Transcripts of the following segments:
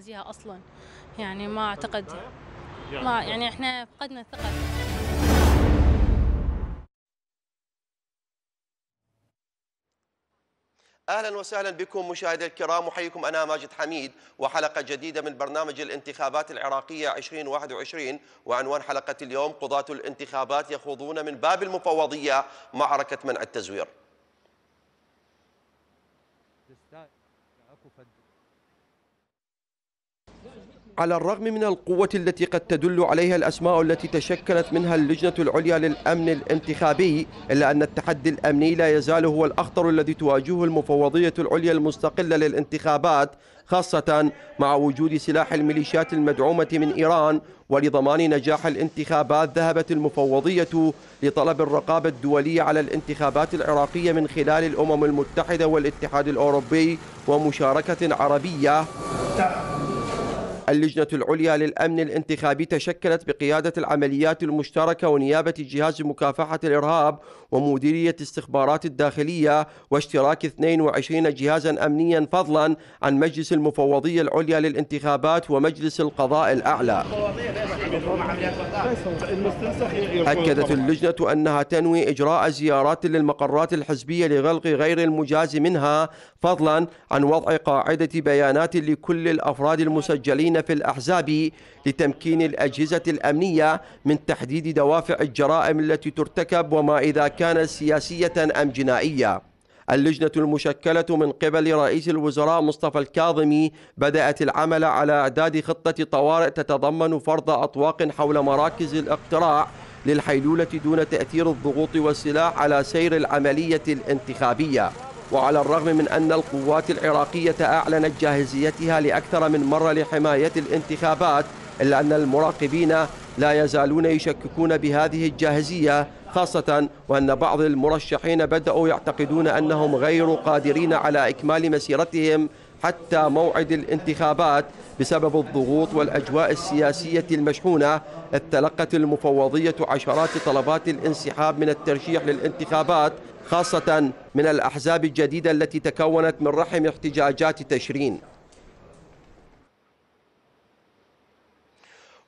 تنزيهها اصلا يعني ما اعتقد ما يعني احنا فقدنا الثقه اهلا وسهلا بكم مشاهدي الكرام احييكم انا ماجد حميد وحلقه جديده من برنامج الانتخابات العراقيه 2021 وعنوان حلقه اليوم قضاة الانتخابات يخوضون من باب المفوضيه معركه منع التزوير على الرغم من القوة التي قد تدل عليها الأسماء التي تشكلت منها اللجنة العليا للأمن الانتخابي إلا أن التحدي الأمني لا يزال هو الأخطر الذي تواجهه المفوضية العليا المستقلة للانتخابات خاصة مع وجود سلاح الميليشيات المدعومة من إيران ولضمان نجاح الانتخابات ذهبت المفوضية لطلب الرقابة الدولية على الانتخابات العراقية من خلال الأمم المتحدة والاتحاد الأوروبي ومشاركة عربية اللجنة العليا للأمن الانتخابي تشكلت بقيادة العمليات المشتركة ونيابة جهاز مكافحة الإرهاب ومديرية استخبارات الداخلية واشتراك 22 جهازا أمنيا فضلا عن مجلس المفوضية العليا للانتخابات ومجلس القضاء الأعلى أكدت اللجنة أنها تنوي إجراء زيارات للمقرات الحزبية لغلق غير المجاز منها فضلا عن وضع قاعدة بيانات لكل الأفراد المسجلين ائتلاف الأحزاب لتمكين الأجهزة الأمنية من تحديد دوافع الجرائم التي ترتكب وما إذا كانت سياسية أم جنائية اللجنة المشكلة من قبل رئيس الوزراء مصطفى الكاظمي بدأت العمل على إعداد خطة طوارئ تتضمن فرض أطواق حول مراكز الاقتراع للحيلولة دون تأثير الضغوط والسلاح على سير العملية الانتخابية وعلى الرغم من أن القوات العراقية أعلنت جاهزيتها لأكثر من مرة لحماية الانتخابات إلا أن المراقبين لا يزالون يشككون بهذه الجاهزية خاصة وأن بعض المرشحين بدأوا يعتقدون أنهم غير قادرين على إكمال مسيرتهم حتى موعد الانتخابات بسبب الضغوط والأجواء السياسية المشحونة اتلقت المفوضية عشرات طلبات الانسحاب من الترشيح للانتخابات خاصة من الأحزاب الجديدة التي تكونت من رحم احتجاجات تشرين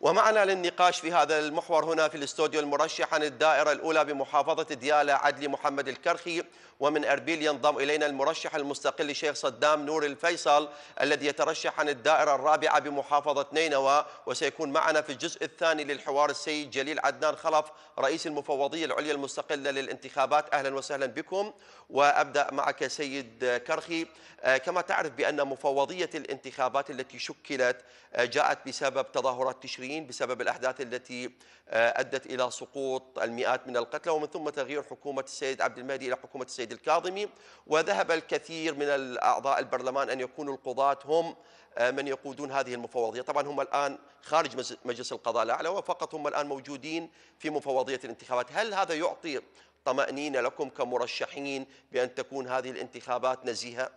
ومعنا للنقاش في هذا المحور هنا في الاستوديو المرشح عن الدائرة الأولى بمحافظة ديالى عدلي محمد الكرخي ومن أربيل ينضم إلينا المرشح المستقل الشيخ صدام نور الفيصل الذي يترشح عن الدائرة الرابعة بمحافظة نينوى وسيكون معنا في الجزء الثاني للحوار السيد جليل عدنان خلف رئيس المفوضية العليا المستقلة للانتخابات أهلا وسهلا بكم وأبدأ معك سيد كرخي آه، كما تعرف بأن مفوضية الانتخابات التي شكلت آه، جاءت بسبب تظاهرات تشرين بسبب الأحداث التي آه، أدت إلى سقوط المئات من القتلى ومن ثم تغيير حكومة السيد عبد المهدي إلى حكومة السيد السيد الكاظمي وذهب الكثير من الأعضاء البرلمان أن يكونوا القضاة هم آه، من يقودون هذه المفوضية طبعا هم الآن خارج مجلس القضاء الأعلى وفقط هم الآن موجودين في مفوضية الانتخابات هل هذا يعطي طمأنينة لكم كمرشحين بأن تكون هذه الانتخابات نزيهة؟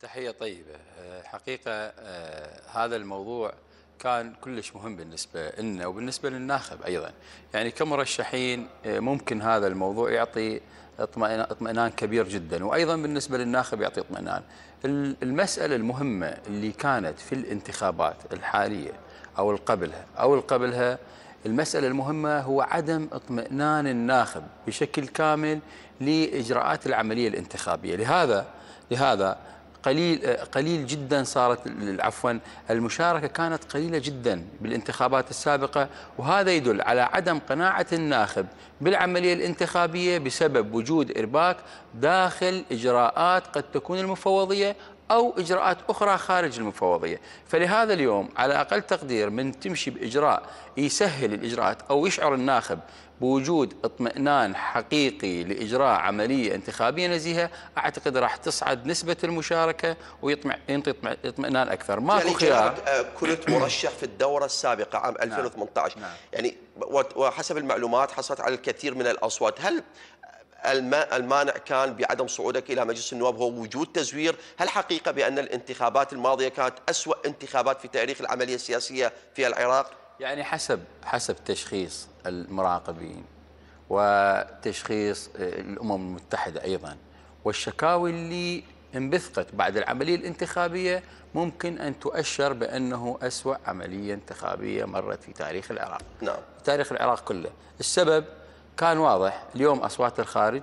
تحية طيبة آه، حقيقة آه، هذا الموضوع كان كلش مهم بالنسبة لنا وبالنسبة للناخب أيضا يعني كمرشحين ممكن هذا الموضوع يعطي اطمئنان كبير جدا وأيضا بالنسبة للناخب يعطي اطمئنان المسألة المهمة اللي كانت في الانتخابات الحالية أو القبلها أو القبلها المسألة المهمة هو عدم اطمئنان الناخب بشكل كامل لإجراءات العملية الانتخابية لهذا لهذا قليل قليل جدا صارت عفوا المشاركه كانت قليله جدا بالانتخابات السابقه وهذا يدل على عدم قناعه الناخب بالعمليه الانتخابيه بسبب وجود ارباك داخل اجراءات قد تكون المفوضيه أو إجراءات أخرى خارج المفوضية فلهذا اليوم على أقل تقدير من تمشي بإجراء يسهل الإجراءات أو يشعر الناخب بوجود اطمئنان حقيقي لإجراء عملية انتخابية نزيهة أعتقد راح تصعد نسبة المشاركة وينطي اطمئنان أكثر ما يعني خيار آه، كنت مرشح في الدورة السابقة عام 2018 نعم. نعم. يعني وحسب المعلومات حصلت على الكثير من الأصوات هل المانع كان بعدم صعودك إلى مجلس النواب هو وجود تزوير هل حقيقة بأن الانتخابات الماضية كانت اسوء انتخابات في تاريخ العملية السياسية في العراق؟ يعني حسب حسب تشخيص المراقبين وتشخيص آه، الأمم المتحدة أيضا والشكاوي اللي انبثقت بعد العملية الانتخابية ممكن أن تؤشر بأنه أسوأ عملية انتخابية مرت في تاريخ العراق نعم. تاريخ العراق كله السبب كان واضح اليوم أصوات الخارج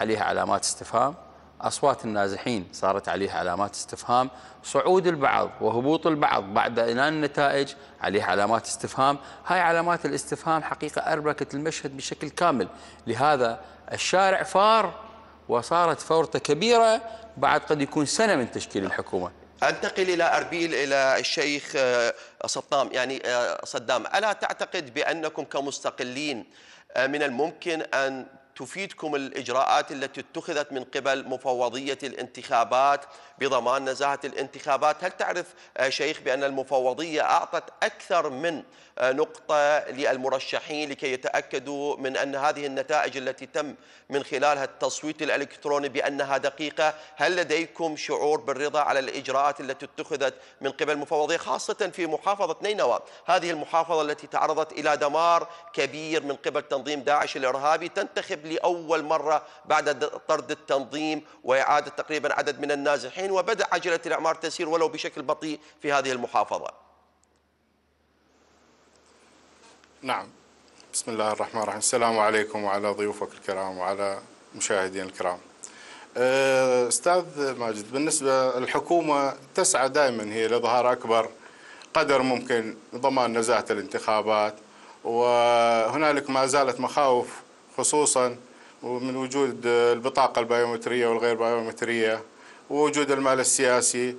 عليها علامات استفهام أصوات النازحين صارت عليها علامات استفهام صعود البعض وهبوط البعض بعد إعلان النتائج عليها علامات استفهام هاي علامات الاستفهام حقيقة أربكت المشهد بشكل كامل لهذا الشارع فار وصارت فورته كبيرة بعد قد يكون سنة من تشكيل الحكومة انتقل الى اربيل الى الشيخ آه، صدام يعني آه، صدام الا تعتقد بانكم كمستقلين آه، من الممكن أن تفيدكم الإجراءات التي اتخذت من قبل مفوضية الانتخابات بضمان نزاهة الانتخابات هل تعرف آه، شيخ بأن المفوضية أعطت أكثر من آه، نقطة للمرشحين لكي يتأكدوا من أن هذه النتائج التي تم من خلالها التصويت الإلكتروني بأنها دقيقة هل لديكم شعور بالرضا على الإجراءات التي اتخذت من قبل المفوضية خاصة في محافظة نينوى هذه المحافظة التي تعرضت إلى دمار كبير من قبل تنظيم داعش الإرهابي تنتخب لأول مرة بعد طرد التنظيم وإعادة تقريبا عدد من النازحين وبدأ عجلة الإعمار تسير ولو بشكل بطيء في هذه المحافظة نعم بسم الله الرحمن الرحيم السلام عليكم وعلى ضيوفك الكرام وعلى مشاهدين الكرام آه، استاذ ماجد بالنسبه الحكومه تسعى دائما هي لاظهار اكبر قدر ممكن ضمان نزاهه الانتخابات وهنالك ما زالت مخاوف خصوصا ومن وجود البطاقة البيومترية والغير بيومترية ووجود المال السياسي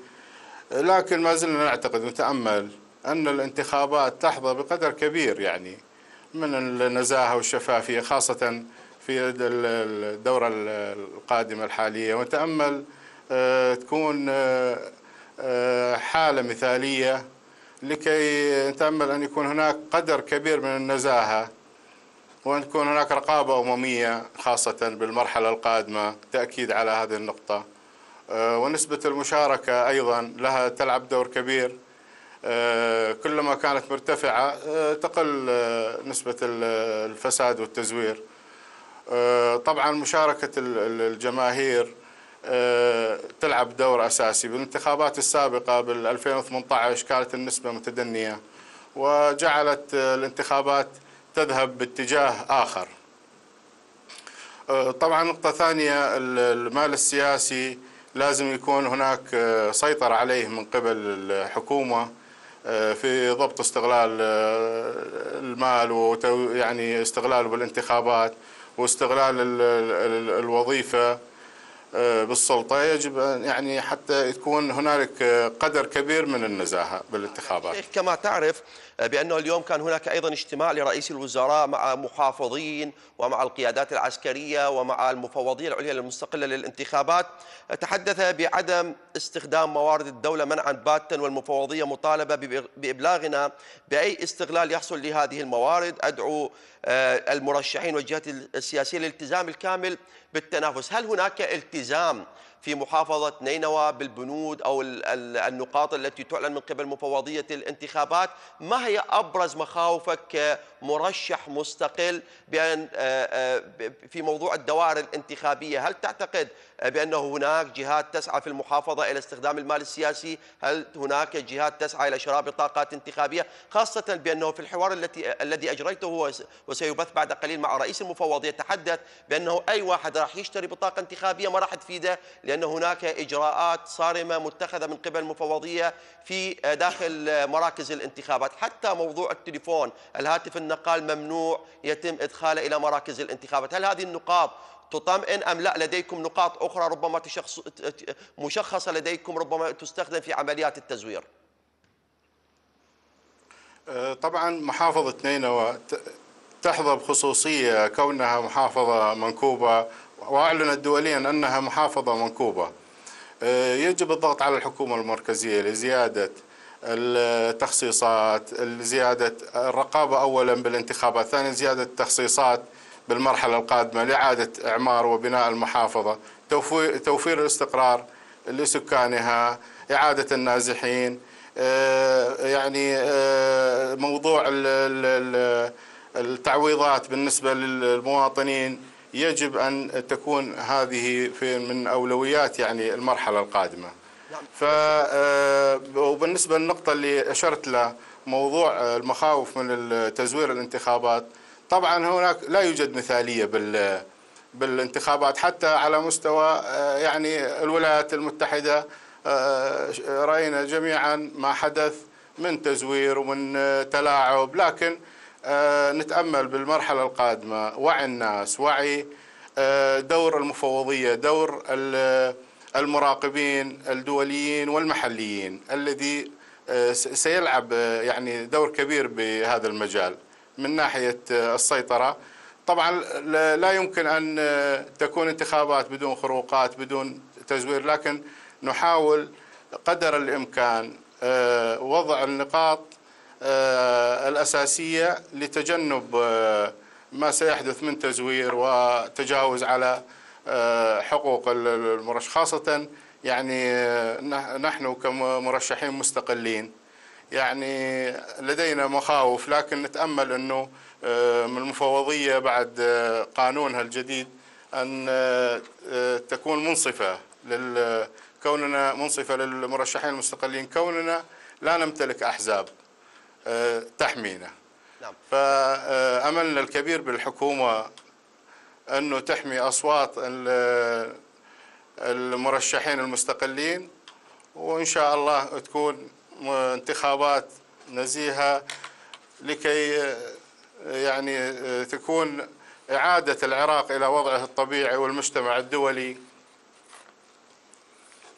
لكن ما زلنا نعتقد ونتأمل أن الانتخابات تحظى بقدر كبير يعني من النزاهة والشفافية خاصة في الدورة القادمة الحالية ونتأمل آه، تكون آه، حالة مثالية لكي نتأمل أن يكون هناك قدر كبير من النزاهة وأن تكون هناك رقابة أممية خاصة بالمرحلة القادمة تأكيد على هذه النقطة آه، ونسبة المشاركة أيضا لها تلعب دور كبير آه، كلما كانت مرتفعة آه، تقل نسبة الفساد والتزوير طبعا مشاركة الجماهير تلعب دور أساسي بالانتخابات السابقة بال 2018 كانت النسبة متدنية وجعلت الانتخابات تذهب باتجاه آخر أه، طبعا نقطة ثانية المال السياسي لازم يكون هناك أه، سيطرة عليه من قبل الحكومة أه، في ضبط استغلال المال يعني استغلاله بالانتخابات واستغلال الوظيفة بالسلطة يجب أن يعني حتى تكون هنالك قدر كبير من النزاهة بالانتخابات كما تعرف بأنه اليوم كان هناك أيضا اجتماع لرئيس الوزراء مع محافظين ومع القيادات العسكرية ومع المفوضية العليا المستقلة للانتخابات تحدث بعدم استخدام موارد الدولة منعا باتا والمفوضية مطالبة بإبلاغنا بأي استغلال يحصل لهذه الموارد أدعو آه، المرشحين والجهات السياسية للالتزام الكامل بالتنافس هل هناك التزام في محافظة نينوى بالبنود أو النقاط التي تعلن من قبل مفوضية الانتخابات ما هي أبرز مخاوفك كمرشح مستقل بأن آه، آه، في موضوع الدوائر الانتخابية هل تعتقد بأنه هناك جهات تسعى في المحافظة إلى استخدام المال السياسي هل هناك جهات تسعى إلى شراء بطاقات انتخابية خاصة بأنه في الحوار التي الذي أجريته وسيبث بعد قليل مع رئيس المفوضية تحدث بأنه أي واحد راح يشتري بطاقة انتخابية ما راح تفيده لأن لأن هناك إجراءات صارمة متخذة من قبل المفوضية في داخل مراكز الانتخابات حتى موضوع التليفون الهاتف النقال ممنوع يتم إدخاله إلى مراكز الانتخابات هل هذه النقاط تطمئن أم لا لديكم نقاط أخرى ربما تشخص مشخصة لديكم ربما تستخدم في عمليات التزوير أه، طبعا محافظة نينوى تحظى بخصوصية كونها محافظة منكوبة وأعلنت دوليا أنها محافظة منكوبة آه، يجب الضغط على الحكومة المركزية لزيادة التخصيصات لزياده الرقابة أولا بالانتخابات ثانيا زيادة التخصيصات بالمرحلة القادمة لإعادة إعمار وبناء المحافظة توفير الاستقرار لسكانها إعادة النازحين آه، يعني آه، موضوع التعويضات بالنسبة للمواطنين يجب أن تكون هذه في من أولويات يعني المرحلة القادمة نعم. ف آه، وبالنسبة للنقطة اللي أشرت لها موضوع المخاوف من تزوير الانتخابات طبعا هناك لا يوجد مثالية بال بالانتخابات حتى على مستوى آه، يعني الولايات المتحدة آه، رأينا جميعا ما حدث من تزوير ومن تلاعب لكن آه، نتأمل بالمرحلة القادمة وعي الناس وعي آه، دور المفوضية دور المراقبين الدوليين والمحليين الذي آه، سيلعب يعني دور كبير بهذا المجال من ناحية السيطرة طبعا لا يمكن أن تكون انتخابات بدون خروقات بدون تزوير لكن نحاول قدر الإمكان وضع النقاط آه، الأساسية لتجنب آه، ما سيحدث من تزوير وتجاوز على آه، حقوق المرشح خاصة يعني نحن كمرشحين مستقلين يعني لدينا مخاوف لكن نتأمل أنه من المفوضية بعد قانونها الجديد أن تكون منصفة لل كوننا منصفة للمرشحين المستقلين كوننا لا نمتلك أحزاب آه، تحمينا نعم. فأملنا الكبير بالحكومة أنه تحمي أصوات المرشحين المستقلين وإن شاء الله تكون انتخابات نزيهة لكي آه، يعني آه، تكون إعادة العراق إلى وضعه الطبيعي والمجتمع الدولي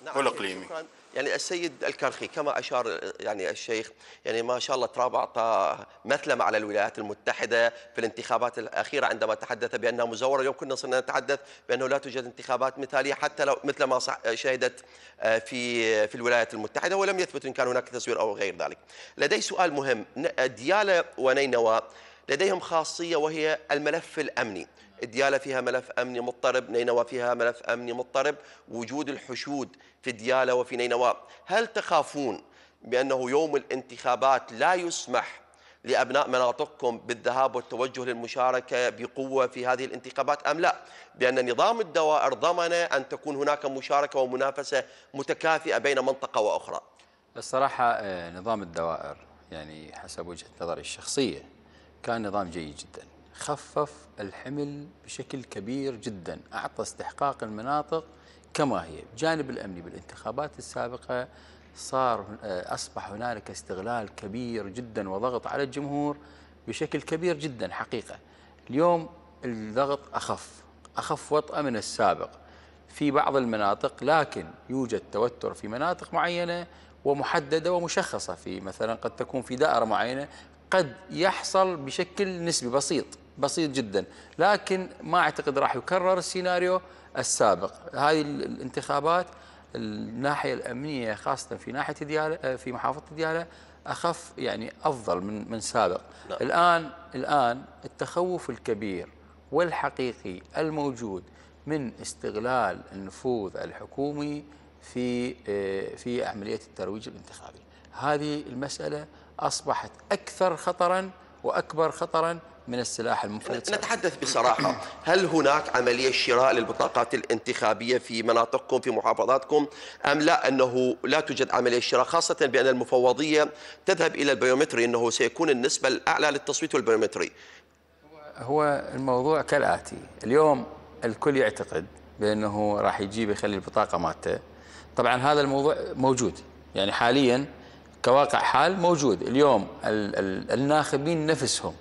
نعم والإقليمي شكرا. يعني السيد الكرخي كما أشار يعني الشيخ يعني ما شاء الله ترامب أعطى مثلمة على الولايات المتحدة في الانتخابات الأخيرة عندما تحدث بأنها مزورة اليوم كنا صرنا نتحدث بأنه لا توجد انتخابات مثالية حتى لو مثل ما شهدت آه، في في الولايات المتحدة ولم يثبت إن كان هناك تزوير أو غير ذلك لدي سؤال مهم ديالة ونينوى لديهم خاصية وهي الملف الأمني ديالى فيها ملف أمني مضطرب نينوى فيها ملف أمني مضطرب وجود الحشود في ديالى وفي نينوى هل تخافون بأنه يوم الانتخابات لا يسمح لأبناء مناطقكم بالذهاب والتوجه للمشاركة بقوة في هذه الانتخابات أم لا بأن نظام الدوائر ضمن أن تكون هناك مشاركة ومنافسة متكافئة بين منطقة وأخرى الصراحة آه، نظام الدوائر يعني حسب وجهة نظري الشخصية كان نظام جيد جدا خفف الحمل بشكل كبير جدا أعطى استحقاق المناطق كما هي بجانب الأمني بالانتخابات السابقة صار آه، أصبح هنالك استغلال كبير جدا وضغط على الجمهور بشكل كبير جدا حقيقة اليوم الضغط أخف أخف وطأة من السابق في بعض المناطق لكن يوجد توتر في مناطق معينة ومحددة ومشخصة في مثلا قد تكون في دائرة معينة قد يحصل بشكل نسبي بسيط بسيط جدا لكن ما أعتقد راح يكرر السيناريو السابق هذه الانتخابات الناحية الأمنية خاصة في ناحية ديالة آه، في محافظة ديالة أخف يعني أفضل من من سابق لا. نعم. الآن الآن التخوف الكبير والحقيقي الموجود من استغلال النفوذ الحكومي في آه، في عملية الترويج الانتخابي هذه المسألة أصبحت أكثر خطرا وأكبر خطرا من السلاح المنفلت نتحدث بصراحة هل هناك عملية شراء للبطاقات الانتخابية في مناطقكم في محافظاتكم أم لا أنه لا توجد عملية شراء خاصة بأن المفوضية تذهب إلى البيومتري أنه سيكون النسبة الأعلى للتصويت والبيومتري هو الموضوع كالآتي اليوم الكل يعتقد بأنه راح يجيب يخلي البطاقة مالته طبعا هذا الموضوع موجود يعني حاليا كواقع حال موجود اليوم ال ال الناخبين نفسهم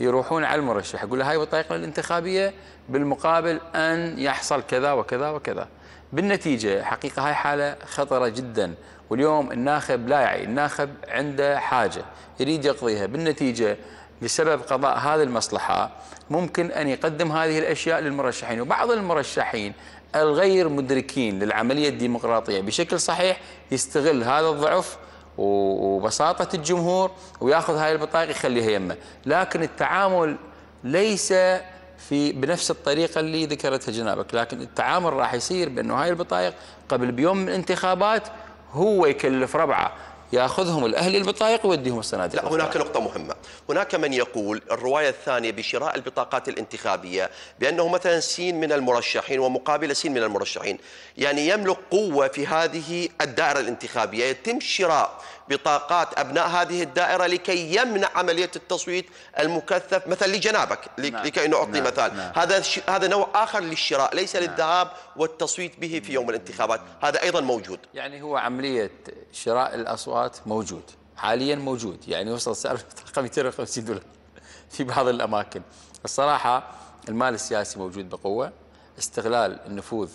يروحون على المرشح يقول له هاي بطايقنا الانتخابية بالمقابل أن يحصل كذا وكذا وكذا بالنتيجة حقيقة هاي حالة خطرة جدا واليوم الناخب لا يعي الناخب عنده حاجة يريد يقضيها بالنتيجة بسبب قضاء هذه المصلحة ممكن أن يقدم هذه الأشياء للمرشحين وبعض المرشحين الغير مدركين للعملية الديمقراطية بشكل صحيح يستغل هذا الضعف وبساطة الجمهور وياخذ هاي البطاقة يخليها يمه لكن التعامل ليس في بنفس الطريقة اللي ذكرتها جنابك لكن التعامل راح يصير بأنه هاي البطايق قبل بيوم من الانتخابات هو يكلف ربعه ياخذهم الاهل البطايق ويوديهم الصناديق لا هناك نقطه مهمه هناك من يقول الروايه الثانيه بشراء البطاقات الانتخابيه بانه مثلا سين من المرشحين ومقابل سين من المرشحين يعني يملك قوه في هذه الدائره الانتخابيه يتم شراء بطاقات أبناء هذه الدائرة لكي يمنع عملية التصويت المكثف مثلا لجنابك نعم. لكي نعطي نعم. مثال نعم. هذا ش... هذا نوع آخر للشراء ليس نعم. للذهاب والتصويت به في يوم الانتخابات هذا أيضا موجود يعني هو عملية شراء الأصوات موجود حاليا موجود يعني وصل سعر البطاقة 250 دولار في بعض الأماكن الصراحة المال السياسي موجود بقوة استغلال النفوذ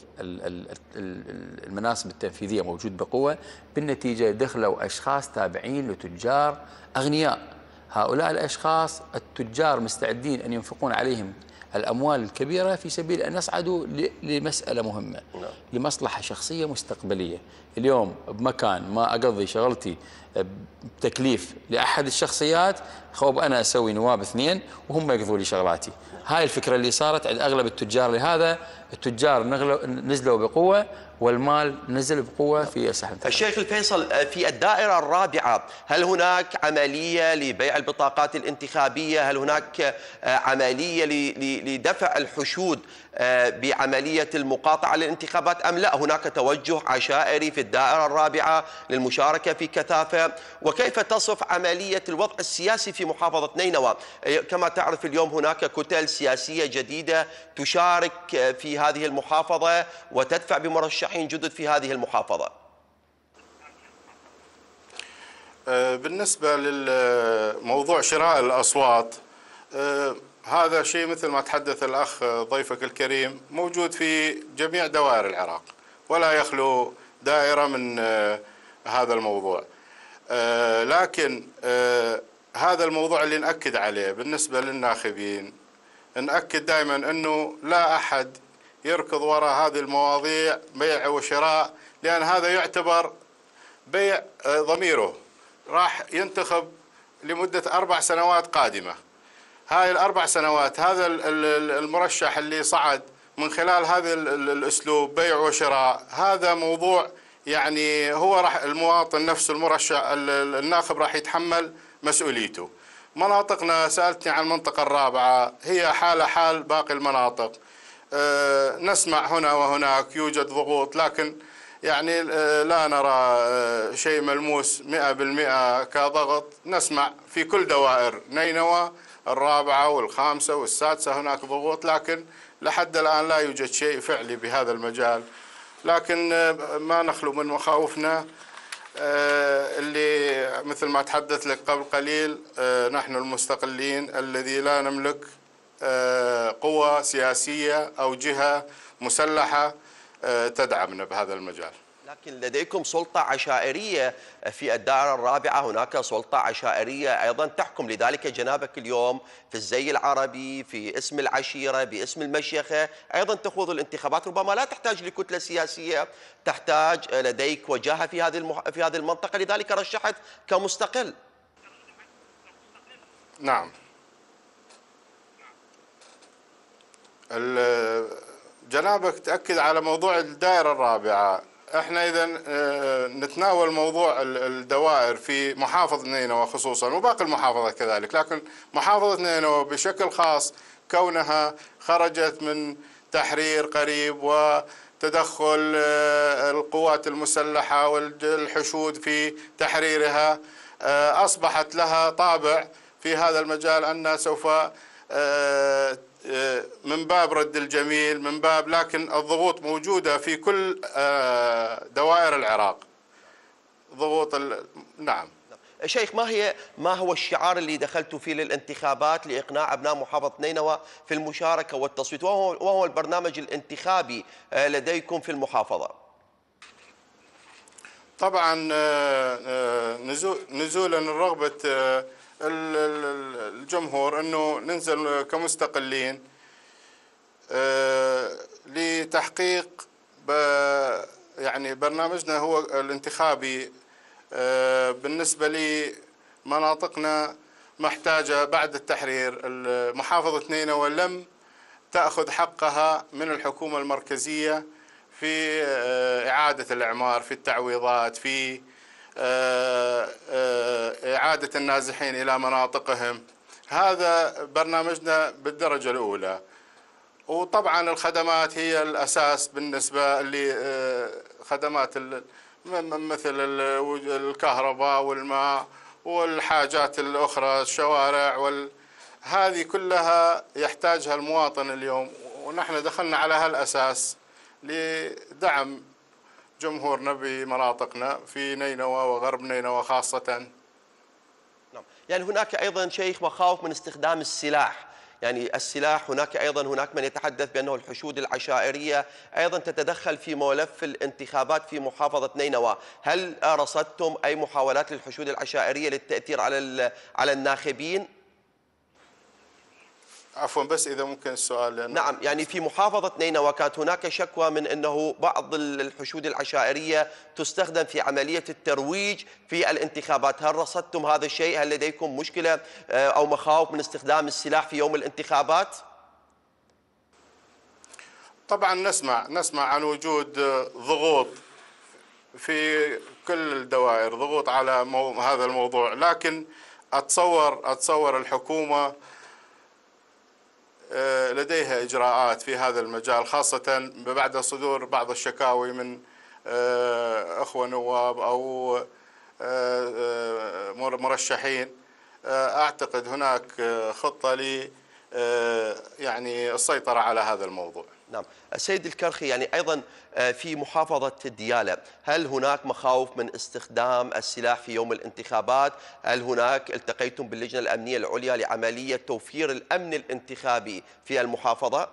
المناصب التنفيذية موجود بقوة بالنتيجة دخلوا أشخاص تابعين لتجار أغنياء هؤلاء الأشخاص التجار مستعدين أن ينفقون عليهم الأموال الكبيرة في سبيل أن يصعدوا لمسألة مهمة نعم. لمصلحة شخصية مستقبلية اليوم بمكان ما أقضي شغلتي بتكليف لأحد الشخصيات خوب أنا أسوي نواب اثنين وهم يقضوا لي شغلاتي هاي الفكرة اللي صارت عند أغلب التجار لهذا التجار نزلوا بقوة والمال نزل بقوة في سحب الشيخ الفيصل آه، في الدائرة الرابعة هل هناك عملية لبيع البطاقات الانتخابية هل هناك آه، عملية لدفع الحشود آه، بعملية المقاطعة للانتخابات أم لا هناك توجه عشائري في الدائرة الرابعة للمشاركة في كثافة وكيف تصف عملية الوضع السياسي في محافظة نينوى إيه، كما تعرف اليوم هناك كتل سياسية جديدة تشارك آه، في هذه المحافظة وتدفع بمرشحين جدد في هذه المحافظة آه، بالنسبة للموضوع شراء الأصوات آه، هذا شيء مثل ما تحدث الأخ ضيفك الكريم موجود في جميع دوائر العراق ولا يخلو دائرة من هذا الموضوع لكن هذا الموضوع اللي نأكد عليه بالنسبة للناخبين نأكد دائما أنه لا أحد يركض وراء هذه المواضيع بيع وشراء لأن هذا يعتبر بيع آه، ضميره راح ينتخب لمدة أربع سنوات قادمة هاي الأربع سنوات هذا المرشح اللي صعد من خلال هذا الأسلوب بيع وشراء هذا موضوع يعني هو راح المواطن نفسه المرشح الناخب راح يتحمل مسؤوليته مناطقنا سألتني عن المنطقة الرابعة هي حالة حال باقي المناطق أه، نسمع هنا وهناك يوجد ضغوط لكن يعني أه، لا نرى أه، شيء ملموس 100% كضغط نسمع في كل دوائر نينوى الرابعة والخامسة والسادسة هناك ضغوط لكن لحد الآن لا يوجد شيء فعلي بهذا المجال لكن ما نخلو من مخاوفنا آه، اللي مثل ما تحدث لك قبل قليل آه، نحن المستقلين الذي لا نملك آه، قوة سياسية أو جهة مسلحة تدعمنا بهذا المجال لكن لديكم سلطة عشائرية في الدائرة الرابعة هناك سلطة عشائرية أيضا تحكم لذلك جنابك اليوم في الزي العربي في اسم العشيرة باسم المشيخة أيضا تخوض الانتخابات ربما لا تحتاج لكتلة سياسية تحتاج لديك وجاهة في هذه المح... في هذه المنطقة لذلك رشحت كمستقل نعم جنابك تأكد على موضوع الدائرة الرابعة احنا اذا آه، آه، نتناول موضوع الدوائر في محافظه نينوى خصوصا وباقي المحافظه كذلك لكن محافظه نينوى بشكل خاص كونها خرجت من تحرير قريب وتدخل آه، القوات المسلحه والحشود في تحريرها اصبحت لها طابع في هذا المجال ان سوف آه، من باب رد الجميل من باب لكن الضغوط موجودة في كل آه، دوائر العراق ضغوط نعم شيخ ما هي ما هو الشعار اللي دخلت فيه للانتخابات لاقناع ابناء محافظه نينوى في المشاركه والتصويت وهو وهو البرنامج الانتخابي آه، لديكم في المحافظه؟ طبعا نزول نزولا الرغبه الجمهور انه ننزل كمستقلين آه، لتحقيق يعني برنامجنا هو الانتخابي آه، بالنسبة لمناطقنا محتاجة بعد التحرير محافظة نينوى لم تأخذ حقها من الحكومة المركزية في آه، إعادة الإعمار في التعويضات في آه، آه، إعادة النازحين إلى مناطقهم هذا برنامجنا بالدرجة الأولى وطبعا الخدمات هي الأساس بالنسبة لخدمات آه، مثل الكهرباء والماء والحاجات الأخرى الشوارع وال... هذه كلها يحتاجها المواطن اليوم ونحن دخلنا على هالأساس لدعم جمهورنا بمناطقنا في نينوى وغرب نينوى خاصة نعم يعني هناك أيضا شيخ مخاوف من استخدام السلاح يعني السلاح هناك أيضا هناك من يتحدث بأنه الحشود العشائرية أيضا تتدخل في ملف الانتخابات في محافظة نينوى هل رصدتم أي محاولات للحشود العشائرية للتأثير على على الناخبين عفوا بس اذا ممكن السؤال لأنه نعم يعني في محافظه نينوى كانت هناك شكوى من انه بعض الحشود العشائريه تستخدم في عمليه الترويج في الانتخابات، هل رصدتم هذا الشيء؟ هل لديكم مشكله آه، او مخاوف من استخدام السلاح في يوم الانتخابات؟ طبعا نسمع نسمع عن وجود آه، ضغوط في كل الدوائر ضغوط على هذا الموضوع لكن اتصور اتصور الحكومه آه، لديها إجراءات في هذا المجال خاصة بعد صدور بعض الشكاوي من آه، أخوة نواب أو آه، مرشحين أعتقد هناك خطة ل يعني السيطرة على هذا الموضوع نعم السيد الكرخي يعني أيضا آه، في محافظة ديالة هل هناك مخاوف من استخدام السلاح في يوم الانتخابات هل هناك التقيتم باللجنة الأمنية العليا لعملية توفير الأمن الانتخابي في المحافظة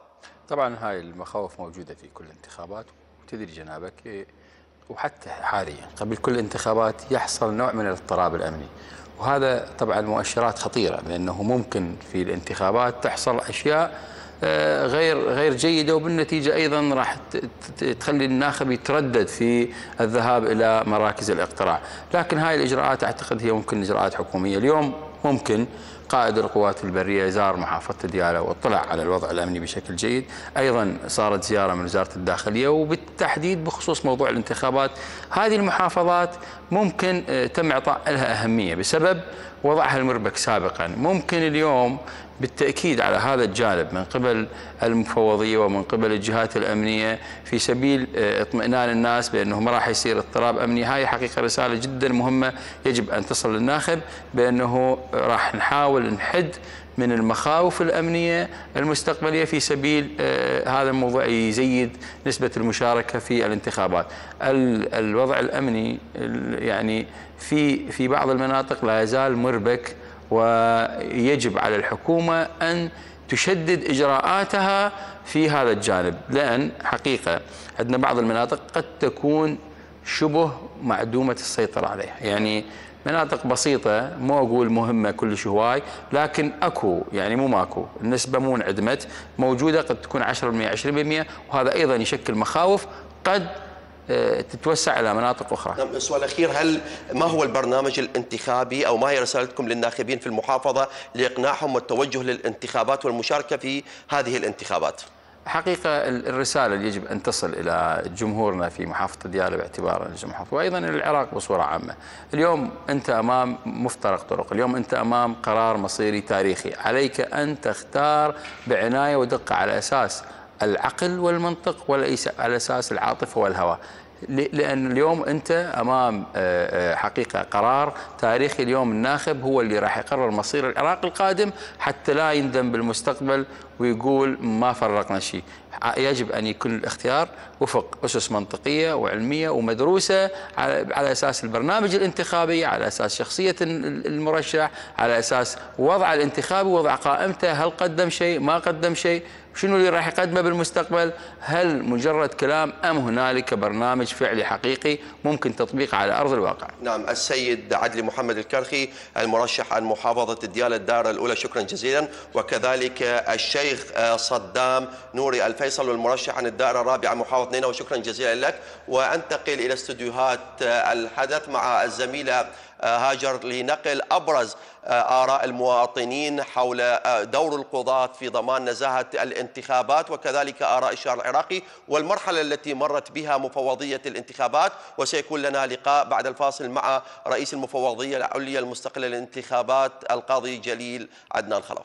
طبعا هاي المخاوف موجودة في كل الانتخابات وتدري جنابك وحتى حاليا قبل كل الانتخابات يحصل نوع من الاضطراب الأمني وهذا طبعا مؤشرات خطيرة لأنه ممكن في الانتخابات تحصل أشياء آه، غير غير جيده وبالنتيجه ايضا راح تخلي الناخب يتردد في الذهاب الى مراكز الاقتراع، لكن هاي الاجراءات اعتقد هي ممكن اجراءات حكوميه، اليوم ممكن قائد القوات البرية زار محافظة ديالى واطلع على الوضع الأمني بشكل جيد أيضا صارت زيارة من وزارة الداخلية وبالتحديد بخصوص موضوع الانتخابات هذه المحافظات ممكن آه، تم إعطاء لها أهمية بسبب وضعها المربك سابقا ممكن اليوم بالتأكيد على هذا الجانب من قبل المفوضية ومن قبل الجهات الأمنية في سبيل آه، اطمئنان الناس بأنه ما راح يصير اضطراب أمني هاي حقيقة رسالة جدا مهمة يجب أن تصل للناخب بأنه راح نحاول نحد من المخاوف الأمنية المستقبلية في سبيل آه، هذا الموضوع يزيد نسبة المشاركة في الانتخابات الوضع الأمني يعني في في بعض المناطق لا يزال مربك ويجب على الحكومة أن تشدد إجراءاتها في هذا الجانب لأن حقيقة عندنا بعض المناطق قد تكون شبه معدومة السيطرة عليها يعني مناطق بسيطة مو أقول مهمة كلش هواي لكن أكو يعني مو ماكو النسبة مو انعدمت موجودة قد تكون 10% 20% وهذا أيضا يشكل مخاوف قد آه، تتوسع الى مناطق اخرى. نعم السؤال الاخير هل ما هو البرنامج الانتخابي او ما هي رسالتكم للناخبين في المحافظه لاقناعهم والتوجه للانتخابات والمشاركه في هذه الانتخابات؟ حقيقة الرسالة اللي يجب أن تصل إلى جمهورنا في محافظة ديالى باعتبار المحافظة وأيضا الى العراق بصورة عامة اليوم أنت أمام مفترق طرق اليوم أنت أمام قرار مصيري تاريخي عليك أن تختار بعناية ودقة على أساس العقل والمنطق وليس على اساس العاطفه والهوى لان اليوم انت امام آه، آه، حقيقه قرار تاريخي اليوم الناخب هو اللي راح يقرر مصير العراق القادم حتى لا يندم بالمستقبل ويقول ما فرقنا شيء يجب أن يكون الاختيار وفق أسس منطقية وعلمية ومدروسة على أساس البرنامج الانتخابي على أساس شخصية المرشح على أساس وضع الانتخابي وضع قائمته هل قدم شيء ما قدم شيء شنو اللي راح يقدمه بالمستقبل هل مجرد كلام أم هنالك برنامج فعلي حقيقي ممكن تطبيقه على أرض الواقع نعم السيد عدلي محمد الكرخي المرشح عن محافظة الديالة الدائرة الأولى شكرا جزيلا وكذلك الشيخ الشيخ آه، صدام نوري الفيصل والمرشح عن الدائرة الرابعة محافظة نينوى وشكرا جزيلا لك وأنتقل إلى استديوهات آه، الحدث مع الزميلة آه، هاجر لنقل أبرز آراء المواطنين حول دور القضاة في ضمان نزاهة الانتخابات وكذلك آراء الشارع العراقي والمرحلة التي مرت بها مفوضية الانتخابات وسيكون لنا لقاء بعد الفاصل مع رئيس المفوضية العليا المستقلة للانتخابات القاضي جليل عدنان خلف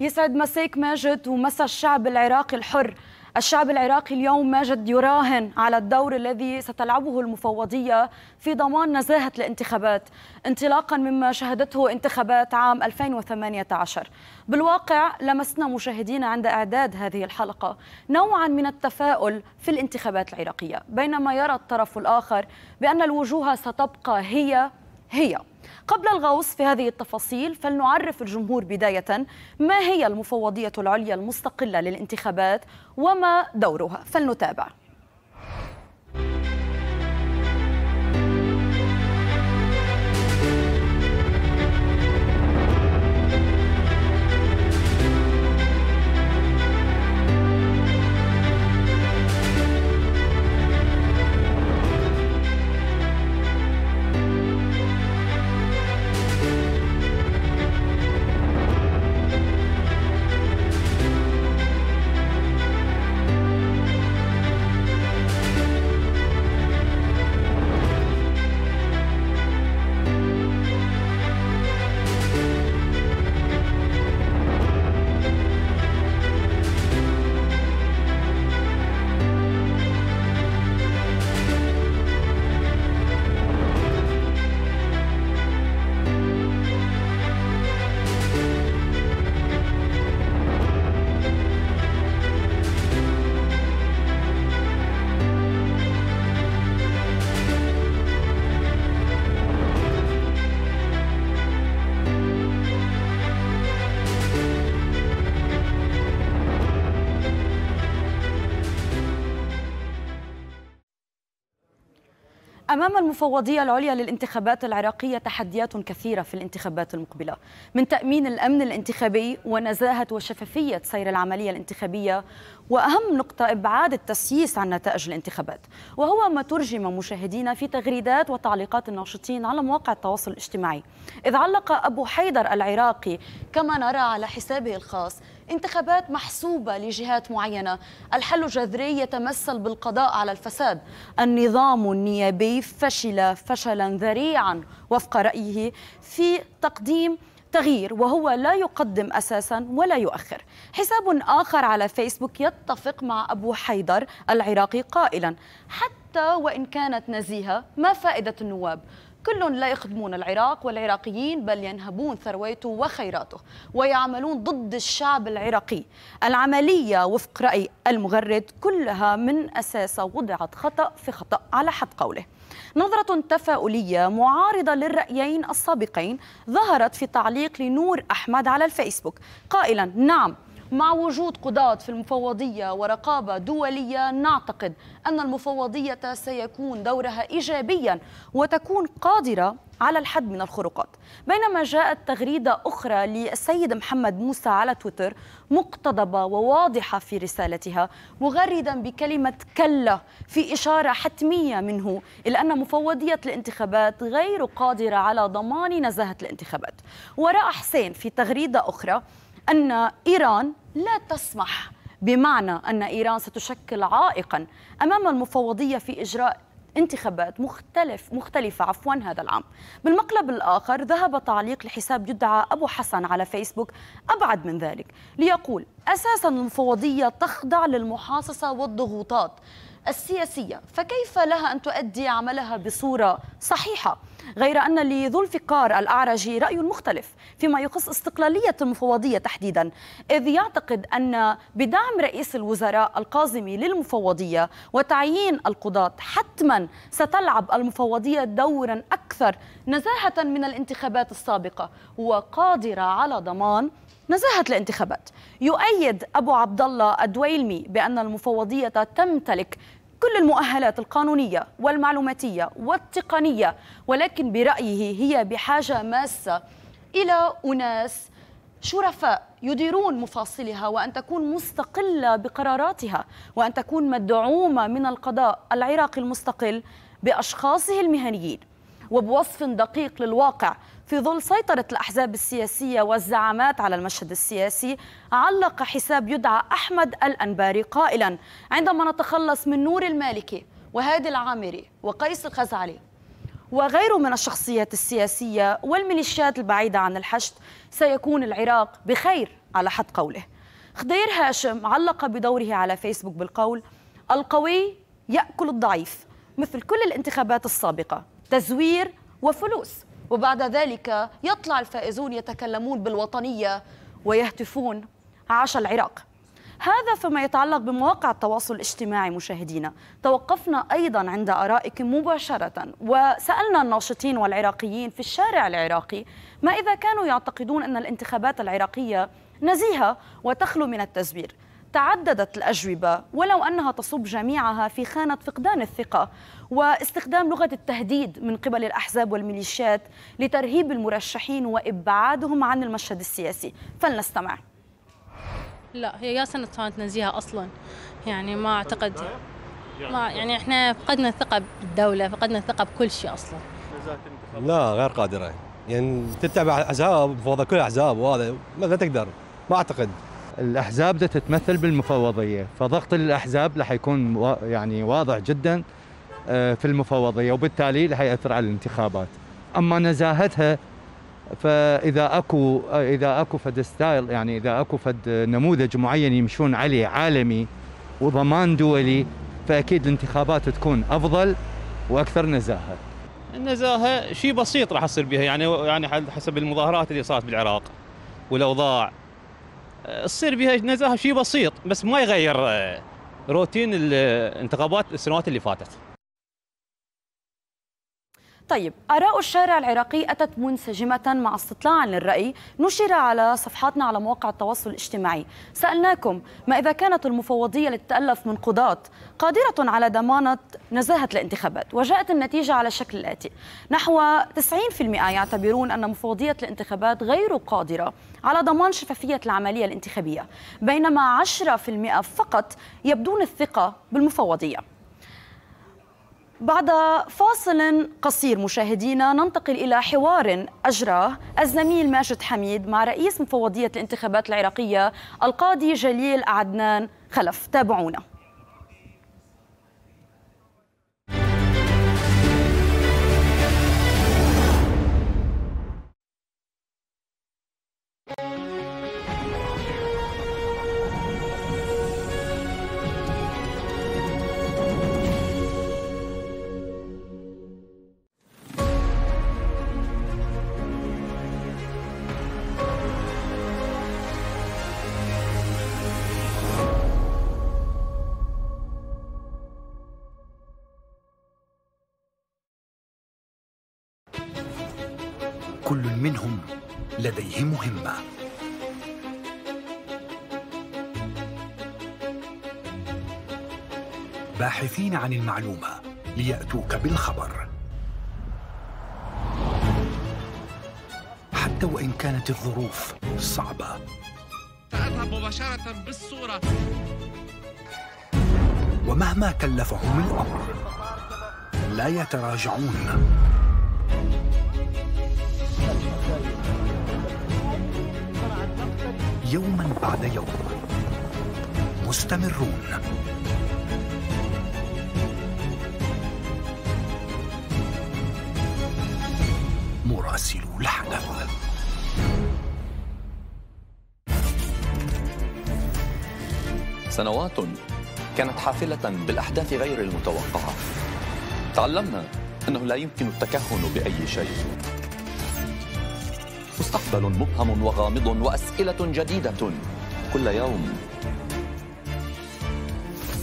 يسعد مساك ماجد ومسا الشعب العراقي الحر الشعب العراقي اليوم ماجد يراهن على الدور الذي ستلعبه المفوضية في ضمان نزاهة الانتخابات انطلاقا مما شهدته انتخابات عام 2018 بالواقع لمسنا مشاهدين عند إعداد هذه الحلقة نوعا من التفاؤل في الانتخابات العراقية بينما يرى الطرف الآخر بأن الوجوه ستبقى هي هي قبل الغوص في هذه التفاصيل فلنعرف الجمهور بداية ما هي المفوضية العليا المستقلة للانتخابات وما دورها فلنتابع أمام المفوضية العليا للانتخابات العراقية تحديات كثيرة في الانتخابات المقبلة من تأمين الأمن الانتخابي ونزاهة وشفافية سير العملية الانتخابية وأهم نقطة إبعاد التسييس عن نتائج الانتخابات وهو ما ترجم مشاهدينا في تغريدات وتعليقات الناشطين على مواقع التواصل الاجتماعي إذ علق أبو حيدر العراقي كما نرى على حسابه الخاص انتخابات محسوبة لجهات معينة الحل الجذري يتمثل بالقضاء على الفساد النظام النيابي فشل فشلا ذريعا وفق رأيه في تقديم تغيير وهو لا يقدم اساسا ولا يؤخر حساب اخر على فيسبوك يتفق مع ابو حيدر العراقي قائلا حتى وان كانت نزيهه ما فائده النواب كل لا يخدمون العراق والعراقيين بل ينهبون ثروته وخيراته ويعملون ضد الشعب العراقي العملية وفق رأي المغرد كلها من أساسها وضعت خطأ في خطأ على حد قوله نظرة تفاؤلية معارضة للرأيين السابقين ظهرت في تعليق لنور أحمد على الفيسبوك قائلا نعم مع وجود قضاة في المفوضية ورقابة دولية نعتقد أن المفوضية سيكون دورها إيجابيا وتكون قادرة على الحد من الخروقات بينما جاءت تغريدة أخرى للسيد محمد موسى على تويتر مقتضبة وواضحة في رسالتها مغردا بكلمة كلا في إشارة حتمية منه إلى أن مفوضية الانتخابات غير قادرة على ضمان نزاهة الانتخابات وراء حسين في تغريدة أخرى أن إيران لا تسمح بمعنى أن إيران ستشكل عائقا أمام المفوضية في إجراء انتخابات مختلف مختلفة عفوا هذا العام بالمقلب الآخر ذهب تعليق لحساب يدعى أبو حسن على فيسبوك أبعد من ذلك ليقول أساسا المفوضية تخضع للمحاصصة والضغوطات السياسية فكيف لها أن تؤدي عملها بصورة صحيحة غير أن لذو الفقار الأعرجي رأي مختلف فيما يخص استقلالية المفوضية تحديدا إذ يعتقد أن بدعم رئيس الوزراء القازمي للمفوضية وتعيين القضاة حتما ستلعب المفوضية دورا أكثر نزاهة من الانتخابات السابقة وقادرة على ضمان نزاهة الانتخابات يؤيد أبو عبد الله الدويلمي بأن المفوضية تمتلك كل المؤهلات القانونية والمعلوماتية والتقنية ولكن برأيه هي بحاجة ماسة إلى أناس شرفاء يديرون مفاصلها وأن تكون مستقلة بقراراتها وأن تكون مدعومة من القضاء العراقي المستقل بأشخاصه المهنيين وبوصف دقيق للواقع في ظل سيطرة الأحزاب السياسية والزعامات على المشهد السياسي علق حساب يدعى أحمد الأنباري قائلا عندما نتخلص من نور المالكي وهادي العامري وقيس الخزعلي وغيره من الشخصيات السياسية والميليشيات البعيدة عن الحشد سيكون العراق بخير على حد قوله خضير هاشم علق بدوره على فيسبوك بالقول القوي يأكل الضعيف مثل كل الانتخابات السابقة تزوير وفلوس وبعد ذلك يطلع الفائزون يتكلمون بالوطنية ويهتفون عاش العراق هذا فيما يتعلق بمواقع التواصل الاجتماعي مشاهدينا توقفنا أيضا عند آرائكم مباشرة وسألنا الناشطين والعراقيين في الشارع العراقي ما إذا كانوا يعتقدون أن الانتخابات العراقية نزيهة وتخلو من التزوير تعددت الأجوبة ولو أنها تصب جميعها في خانة فقدان الثقة واستخدام لغة التهديد من قبل الأحزاب والميليشيات لترهيب المرشحين وإبعادهم عن المشهد السياسي فلنستمع لا هي يا سنة كانت نزيهة أصلا يعني ما أعتقد ما يعني احنا فقدنا الثقة بالدولة فقدنا الثقة بكل شيء أصلا لا غير قادرة يعني تتبع أحزاب مفوضة كل أحزاب وهذا ما تقدر ما أعتقد الأحزاب تتمثل بالمفوضية فضغط الأحزاب راح يكون يعني واضح جداً آه، في المفوضيه وبالتالي اللي حيأثر على الانتخابات اما نزاهتها فاذا اكو اذا اكو فد ستايل يعني اذا اكو فد نموذج معين يمشون عليه عالمي وضمان دولي فاكيد الانتخابات تكون افضل واكثر نزاهه. النزاهه شيء بسيط راح يصير بها يعني يعني حسب المظاهرات اللي صارت بالعراق والاوضاع آه، تصير بها نزاهه شيء بسيط بس ما يغير آه، روتين الانتخابات السنوات اللي فاتت. طيب آراء الشارع العراقي أتت منسجمة مع استطلاع للرأي نشر على صفحاتنا على مواقع التواصل الاجتماعي سألناكم ما إذا كانت المفوضية للتألف من قضاة قادرة على ضمانة نزاهة الانتخابات وجاءت النتيجة على الشكل الآتي نحو 90% يعتبرون أن مفوضية الانتخابات غير قادرة على ضمان شفافية العملية الانتخابية بينما 10% فقط يبدون الثقة بالمفوضية بعد فاصل قصير مشاهدينا ننتقل إلى حوار أجراه الزميل ماجد حميد مع رئيس مفوضية الانتخابات العراقية القاضي جليل عدنان خلف تابعونا عن المعلومة ليأتوك بالخبر حتى وإن كانت الظروف صعبة سأذهب مباشرة بالصورة ومهما كلفهم الأمر لا يتراجعون يوما بعد يوم مستمرون نراسل لحنه سنوات كانت حافلة بالأحداث غير المتوقعة تعلمنا أنه لا يمكن التكهن بأي شيء مستقبل مبهم وغامض وأسئلة جديدة كل يوم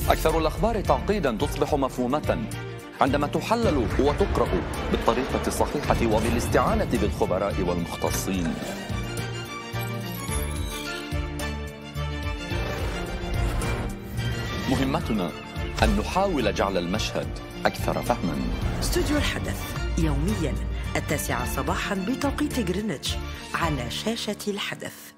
أكثر الأخبار تعقيدا تصبح مفهومة عندما تحلل وتقرأ بالطريقة الصحيحة وبالاستعانة بالخبراء والمختصين مهمتنا أن نحاول جعل المشهد أكثر فهما استوديو الحدث يوميا التاسعة صباحا بتوقيت جرينتش على شاشة الحدث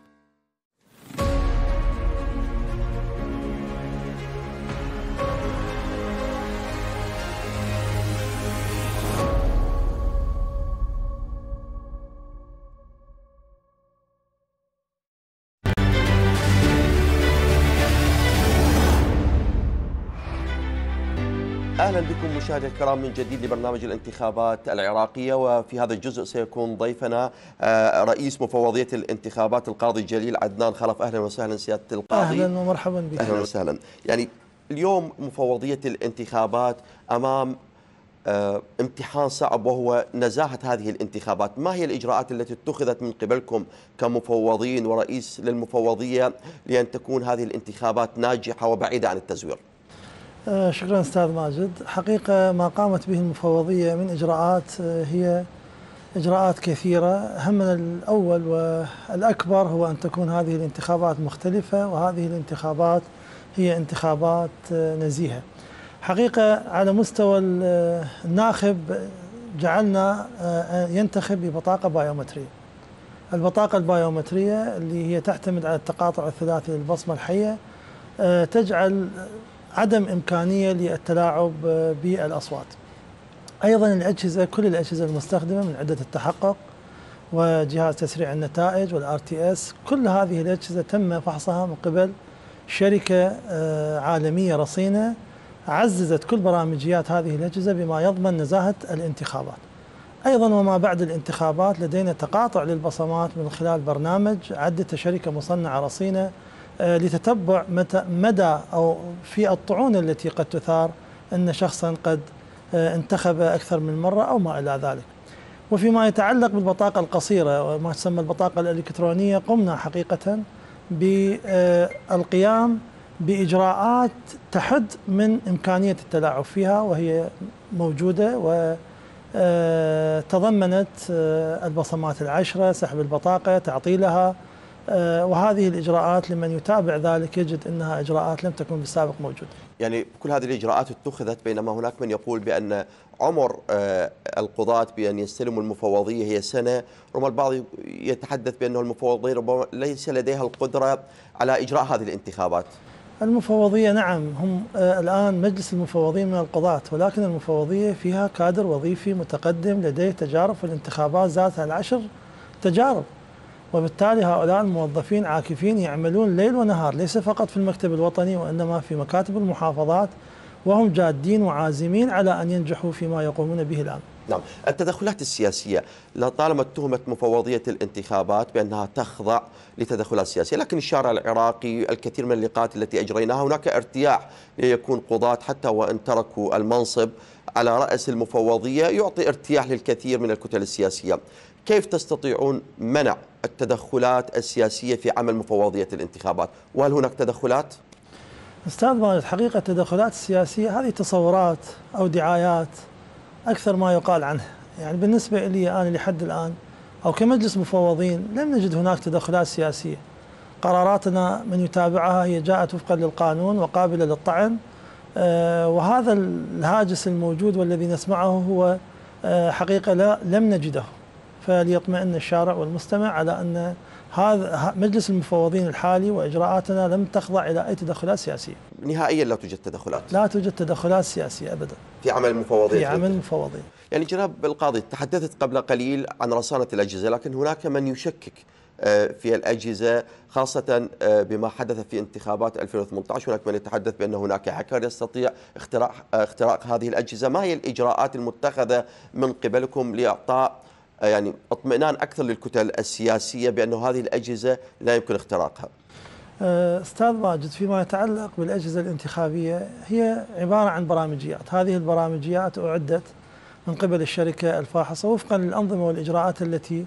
اهلا بكم مشاهدينا الكرام من جديد لبرنامج الانتخابات العراقيه وفي هذا الجزء سيكون ضيفنا آه، رئيس مفوضيه الانتخابات القاضي جليل عدنان خلف اهلا وسهلا سياده القاضي اهلا ومرحبا بك اهلا وسهلا يعني اليوم مفوضيه الانتخابات امام آه، امتحان صعب وهو نزاهه هذه الانتخابات، ما هي الاجراءات التي اتخذت من قبلكم كمفوضين ورئيس للمفوضيه لان تكون هذه الانتخابات ناجحه وبعيده عن التزوير؟ آه، شكرا استاذ ماجد حقيقه ما قامت به المفوضيه من اجراءات آه، هي اجراءات كثيره همنا الاول والاكبر هو ان تكون هذه الانتخابات مختلفه وهذه الانتخابات هي انتخابات آه، نزيهه حقيقه على مستوى الناخب جعلنا ينتخب ببطاقه بايومتريه البطاقه البايومتريه اللي هي تعتمد على التقاطع الثلاثي للبصمه الحيه تجعل عدم إمكانية للتلاعب بالأصوات أيضا الأجهزة كل الأجهزة المستخدمة من عدة التحقق وجهاز تسريع النتائج والار تي اس كل هذه الأجهزة تم فحصها من قبل شركة آه، عالمية رصينة عززت كل برامجيات هذه الأجهزة بما يضمن نزاهة الانتخابات أيضا وما بعد الانتخابات لدينا تقاطع للبصمات من خلال برنامج عدة شركة مصنعة رصينة آه، لتتبع متى مدى أو في الطعون التي قد تثار أن شخصا قد آه، انتخب أكثر من مرة أو ما إلى ذلك وفيما يتعلق بالبطاقة القصيرة وما تسمى البطاقة الإلكترونية قمنا حقيقة بالقيام بإجراءات تحد من إمكانية التلاعب فيها وهي موجودة و آه، تضمنت البصمات العشرة سحب البطاقة تعطيلها آه، وهذه الإجراءات لمن يتابع ذلك يجد أنها إجراءات لم تكن بالسابق موجودة يعني كل هذه الإجراءات اتخذت بينما هناك من يقول بأن عمر آه، القضاة بأن يستلموا المفوضية هي سنة ربما البعض يتحدث بأنه المفوضية ربما ليس لديها القدرة على إجراء هذه الانتخابات المفوضية نعم هم آه، الآن مجلس المفوضية من القضاة ولكن المفوضية فيها كادر وظيفي متقدم لديه تجارب في الانتخابات ذاتها العشر تجارب وبالتالي هؤلاء الموظفين عاكفين يعملون ليل ونهار ليس فقط في المكتب الوطني وإنما في مكاتب المحافظات وهم جادين وعازمين على أن ينجحوا فيما يقومون به الآن نعم التدخلات السياسية لطالما اتهمت مفوضية الانتخابات بأنها تخضع لتدخلات سياسية لكن الشارع العراقي الكثير من اللقاءات التي أجريناها هناك ارتياح ليكون قضاة حتى وإن تركوا المنصب على رأس المفوضية يعطي ارتياح للكثير من الكتل السياسية كيف تستطيعون منع التدخلات السياسية في عمل مفوضية الانتخابات وهل هناك تدخلات؟ أستاذ ماجد حقيقة التدخلات السياسية هذه تصورات أو دعايات أكثر ما يقال عنها يعني بالنسبة لي أنا لحد الآن أو كمجلس مفوضين لم نجد هناك تدخلات سياسية قراراتنا من يتابعها هي جاءت وفقا للقانون وقابلة للطعن آه، وهذا الهاجس الموجود والذي نسمعه هو آه، حقيقة لا لم نجده فليطمئن الشارع والمستمع على أن هذا مجلس المفوضين الحالي واجراءاتنا لم تخضع الى اي تدخلات سياسيه. نهائيا لا توجد تدخلات. لا توجد تدخلات سياسيه ابدا. في عمل المفوضين. في عمل المفوضين. يعني جناب القاضي تحدثت قبل قليل عن رصانه الاجهزه لكن هناك من يشكك آه، في الأجهزة خاصة آه، بما حدث في انتخابات 2018 هناك من يتحدث بأن هناك هاكر يستطيع اختراق, آه، اختراق هذه الأجهزة ما هي الإجراءات المتخذة من قبلكم لإعطاء آه، يعني اطمئنان اكثر للكتل السياسيه بانه هذه الاجهزه لا يمكن اختراقها. آه، استاذ ماجد فيما يتعلق بالاجهزه الانتخابيه هي عباره عن برامجيات، هذه البرامجيات اعدت من قبل الشركه الفاحصه وفقا للانظمه والاجراءات التي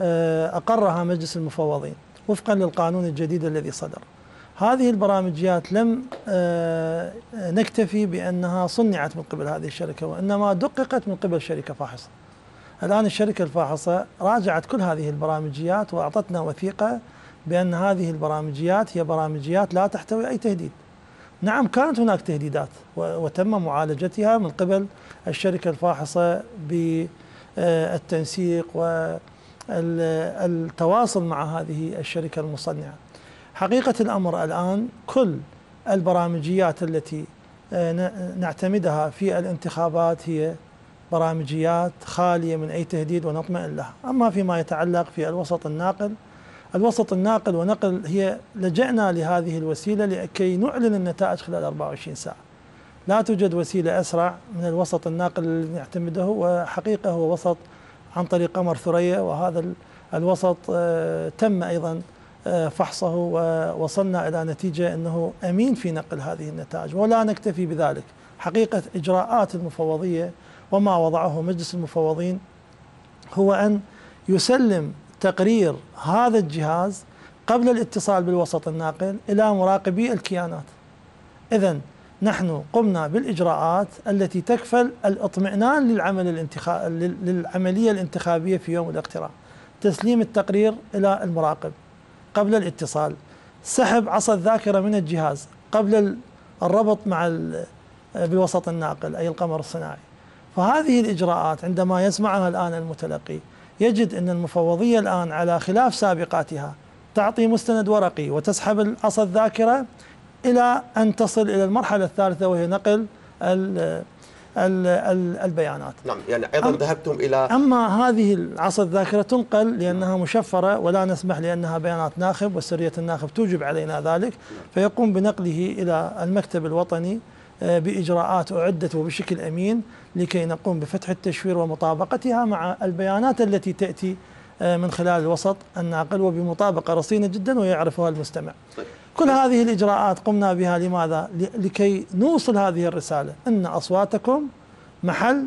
آه، اقرها مجلس المفوضين، وفقا للقانون الجديد الذي صدر. هذه البرامجيات لم نكتفي بانها صنعت من قبل هذه الشركه وانما دققت من قبل شركه فاحصه. الآن الشركة الفاحصة راجعت كل هذه البرامجيات وأعطتنا وثيقة بأن هذه البرامجيات هي برامجيات لا تحتوي أي تهديد نعم كانت هناك تهديدات وتم معالجتها من قبل الشركة الفاحصة بالتنسيق آه، والتواصل مع هذه الشركة المصنعة حقيقة الأمر الآن كل البرامجيات التي آه، نعتمدها في الانتخابات هي برامجيات خالية من أي تهديد ونطمئن لها أما فيما يتعلق في الوسط الناقل الوسط الناقل ونقل هي لجأنا لهذه الوسيلة لكي نعلن النتائج خلال 24 ساعة لا توجد وسيلة أسرع من الوسط الناقل الذي نعتمده وحقيقة هو وسط عن طريق قمر ثريا وهذا الوسط آه، تم أيضا آه، فحصه ووصلنا إلى نتيجة أنه أمين في نقل هذه النتائج ولا نكتفي بذلك حقيقة إجراءات المفوضية وما وضعه مجلس المفوضين هو أن يسلم تقرير هذا الجهاز قبل الاتصال بالوسط الناقل إلى مراقبي الكيانات إذا نحن قمنا بالإجراءات التي تكفل الإطمئنان للعمل الانتخاب للعملية الانتخابية في يوم الاقتراع تسليم التقرير إلى المراقب قبل الاتصال سحب عصا الذاكرة من الجهاز قبل الربط مع بالوسط الناقل أي القمر الصناعي فهذه الإجراءات عندما يسمعها الآن المتلقي يجد أن المفوضية الآن على خلاف سابقاتها تعطي مستند ورقي وتسحب العصا الذاكرة إلى أن تصل إلى المرحلة الثالثة وهي نقل ال ال البيانات نعم يعني أيضا ذهبتم إلى أما هذه العصا الذاكرة تنقل لأنها مشفرة ولا نسمح لأنها بيانات ناخب وسرية الناخب توجب علينا ذلك نعم. فيقوم بنقله إلى المكتب الوطني آه، بإجراءات أعدت وبشكل أمين لكي نقوم بفتح التشفير ومطابقتها مع البيانات التي تأتي آه، من خلال الوسط الناقل وبمطابقة رصينة جدا ويعرفها المستمع طيب. كل هذه الإجراءات قمنا بها لماذا؟ لكي نوصل هذه الرسالة أن أصواتكم محل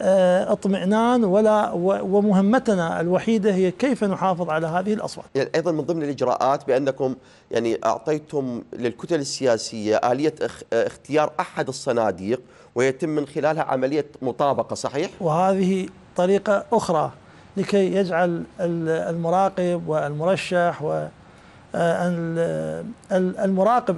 آه، اطمئنان ولا ومهمتنا الوحيده هي كيف نحافظ على هذه الاصوات. يعني ايضا من ضمن الاجراءات بانكم يعني اعطيتم للكتل السياسيه اليه اختيار احد الصناديق ويتم من خلالها عمليه مطابقه صحيح؟ وهذه طريقه اخرى لكي يجعل المراقب والمرشح و آه، المراقب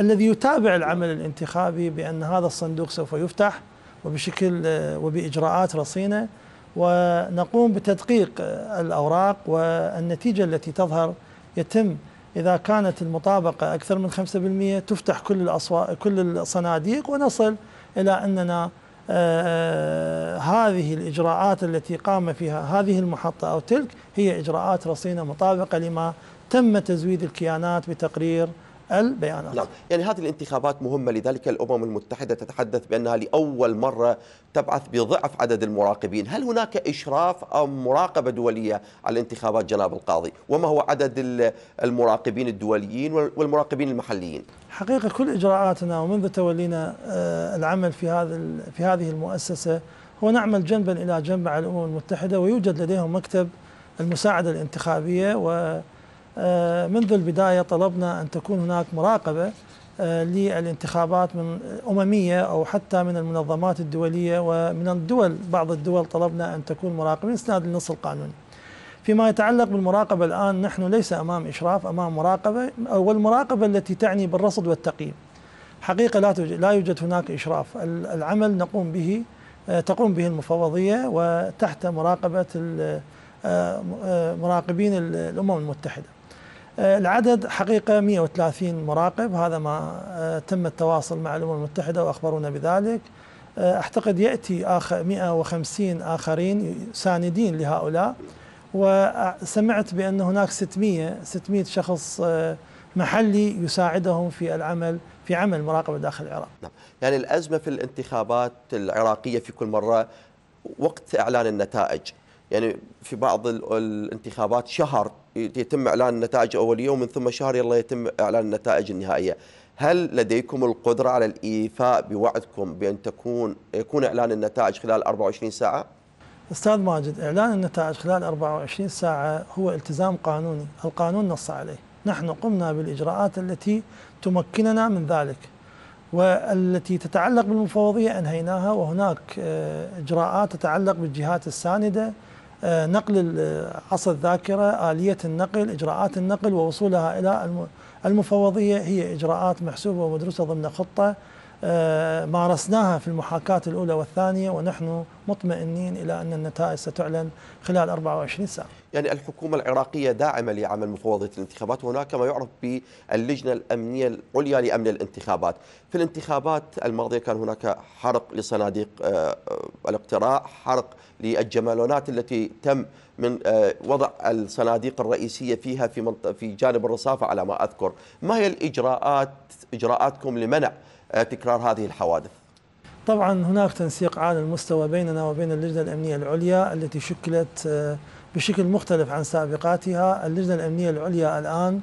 الذي يتابع العمل الانتخابي بان هذا الصندوق سوف يفتح وبشكل آه، وبإجراءات رصينة ونقوم بتدقيق آه، الأوراق والنتيجة التي تظهر يتم إذا كانت المطابقة أكثر من 5% تفتح كل الأصوات كل الصناديق ونصل إلى أننا آه، هذه الإجراءات التي قام فيها هذه المحطة أو تلك هي إجراءات رصينة مطابقة لما تم تزويد الكيانات بتقرير البيانات نعم يعني هذه الانتخابات مهمة لذلك الأمم المتحدة تتحدث بأنها لأول مرة تبعث بضعف عدد المراقبين هل هناك إشراف أو مراقبة دولية على الانتخابات جناب القاضي وما هو عدد المراقبين الدوليين والمراقبين المحليين حقيقة كل إجراءاتنا ومنذ تولينا آه، العمل في هذا في هذه المؤسسة هو نعمل جنبا إلى جنب مع الأمم المتحدة ويوجد لديهم مكتب المساعدة الانتخابية و آه، منذ البداية طلبنا أن تكون هناك مراقبة آه، للانتخابات من أممية أو حتى من المنظمات الدولية ومن الدول بعض الدول طلبنا أن تكون مراقبين إسناد النص القانوني فيما يتعلق بالمراقبة الآن نحن ليس أمام إشراف أمام مراقبة والمراقبة التي تعني بالرصد والتقييم حقيقة لا, لا يوجد هناك إشراف العمل نقوم به آه، تقوم به المفوضية وتحت مراقبة مراقبين الأمم المتحدة العدد حقيقة 130 مراقب هذا ما آه، تم التواصل مع الأمم المتحدة وأخبرونا بذلك آه، أعتقد يأتي آخر 150 آخرين ساندين لهؤلاء وسمعت بأن هناك 600 600 شخص آه، محلي يساعدهم في العمل في عمل مراقبة داخل العراق نعم. يعني الأزمة في الانتخابات العراقية في كل مرة وقت إعلان النتائج يعني في بعض الانتخابات شهر يتم اعلان النتائج الاوليه ومن ثم شهر يلا يتم اعلان النتائج النهائيه هل لديكم القدره على الايفاء بوعدكم بان تكون يكون اعلان النتائج خلال 24 ساعه استاذ ماجد اعلان النتائج خلال 24 ساعه هو التزام قانوني القانون نص عليه نحن قمنا بالاجراءات التي تمكننا من ذلك والتي تتعلق بالمفوضية أنهيناها وهناك آه، إجراءات تتعلق بالجهات الساندة آه، نقل آه، عصا الذاكرة آلية النقل إجراءات النقل ووصولها إلى المفوضية هي إجراءات محسوبة ومدروسة ضمن خطة آه، مارسناها في المحاكاة الأولى والثانية ونحن مطمئنين إلى أن النتائج ستعلن خلال 24 ساعة يعني الحكومة العراقية داعمة لعمل مفوضية الانتخابات وهناك ما يعرف باللجنة الأمنية العليا لأمن الانتخابات في الانتخابات الماضية كان هناك حرق لصناديق آه، آه، الاقتراع حرق للجمالونات التي تم من وضع الصناديق الرئيسية فيها في, في جانب الرصافة على ما أذكر ما هي الإجراءات إجراءاتكم لمنع آه، تكرار هذه الحوادث طبعا هناك تنسيق عالي المستوى بيننا وبين اللجنة الأمنية العليا التي شكلت آه، بشكل مختلف عن سابقاتها اللجنة الأمنية العليا الآن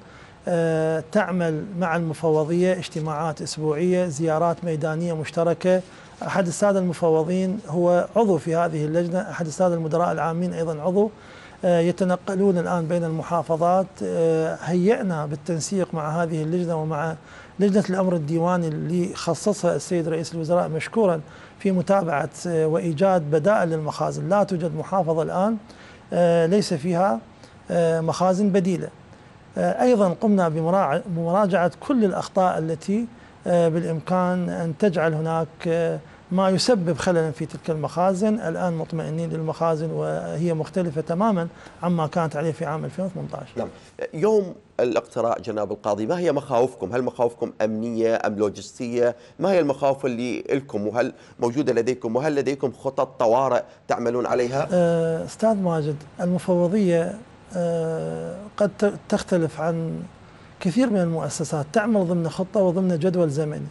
آه، تعمل مع المفوضية اجتماعات أسبوعية زيارات ميدانية مشتركة أحد السادة المفوضين هو عضو في هذه اللجنة أحد السادة المدراء العامين أيضا عضو يتنقلون الآن بين المحافظات هيئنا بالتنسيق مع هذه اللجنة ومع لجنة الأمر الديواني اللي خصصها السيد رئيس الوزراء مشكورا في متابعة آه، وإيجاد بدائل للمخازن لا توجد محافظة الآن آه، ليس فيها آه، مخازن بديلة أيضا قمنا بمراجعة كل الأخطاء التي بالإمكان أن تجعل هناك ما يسبب خللا في تلك المخازن الآن مطمئنين للمخازن وهي مختلفة تماما عما كانت عليه في عام 2018 نعم يوم الاقتراع جناب القاضي ما هي مخاوفكم هل مخاوفكم أمنية أم لوجستية ما هي المخاوف اللي لكم وهل موجودة لديكم وهل لديكم خطط طوارئ تعملون عليها أه، أستاذ ماجد المفوضية أه، قد تختلف عن كثير من المؤسسات تعمل ضمن خطة وضمن جدول زمني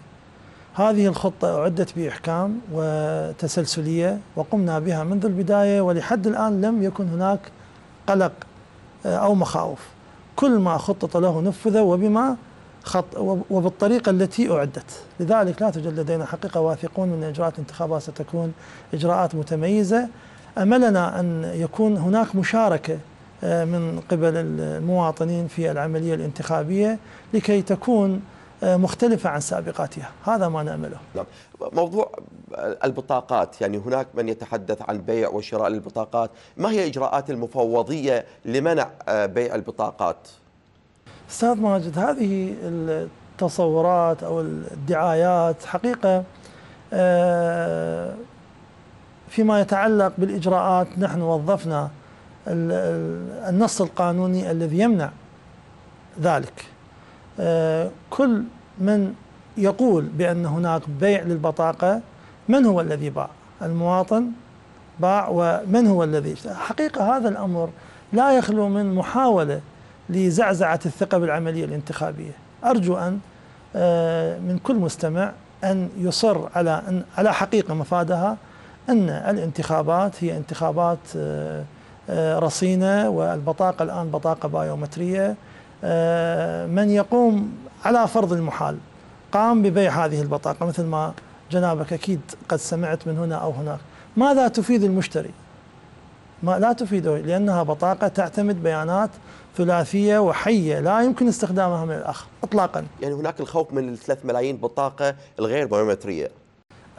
هذه الخطة أعدت بإحكام وتسلسلية وقمنا بها منذ البداية ولحد الآن لم يكن هناك قلق آه، أو مخاوف كل ما خطط له نفذ وبما خط وبالطريقة التي أعدت لذلك لا توجد لدينا حقيقة واثقون من إجراءات الانتخابات ستكون إجراءات متميزة أملنا أن يكون هناك مشاركة آه، من قبل المواطنين في العملية الانتخابية لكي تكون آه، مختلفة عن سابقاتها هذا ما نأمله نعم. موضوع البطاقات يعني هناك من يتحدث عن بيع وشراء البطاقات ما هي إجراءات المفوضية لمنع آه، بيع البطاقات؟ استاذ ماجد هذه التصورات او الدعايات حقيقه آه، فيما يتعلق بالاجراءات نحن وظفنا النص القانوني الذي يمنع ذلك كل من يقول بأن هناك بيع للبطاقة من هو الذي باع المواطن باع ومن هو الذي اشترى حقيقة هذا الأمر لا يخلو من محاولة لزعزعة الثقة بالعملية الانتخابية أرجو أن آه، من كل مستمع أن يصر على أن على حقيقة مفادها أن الانتخابات هي انتخابات آه، آه، رصينة والبطاقة الآن بطاقة بايومترية آه، من يقوم على فرض المحال قام ببيع هذه البطاقة مثل ما جنابك أكيد قد سمعت من هنا أو هناك ماذا تفيد المشتري ما لا تفيده لأنها بطاقة تعتمد بيانات ثلاثية وحية لا يمكن استخدامها من الأخ إطلاقا يعني هناك الخوف من الثلاث ملايين بطاقة الغير بايومترية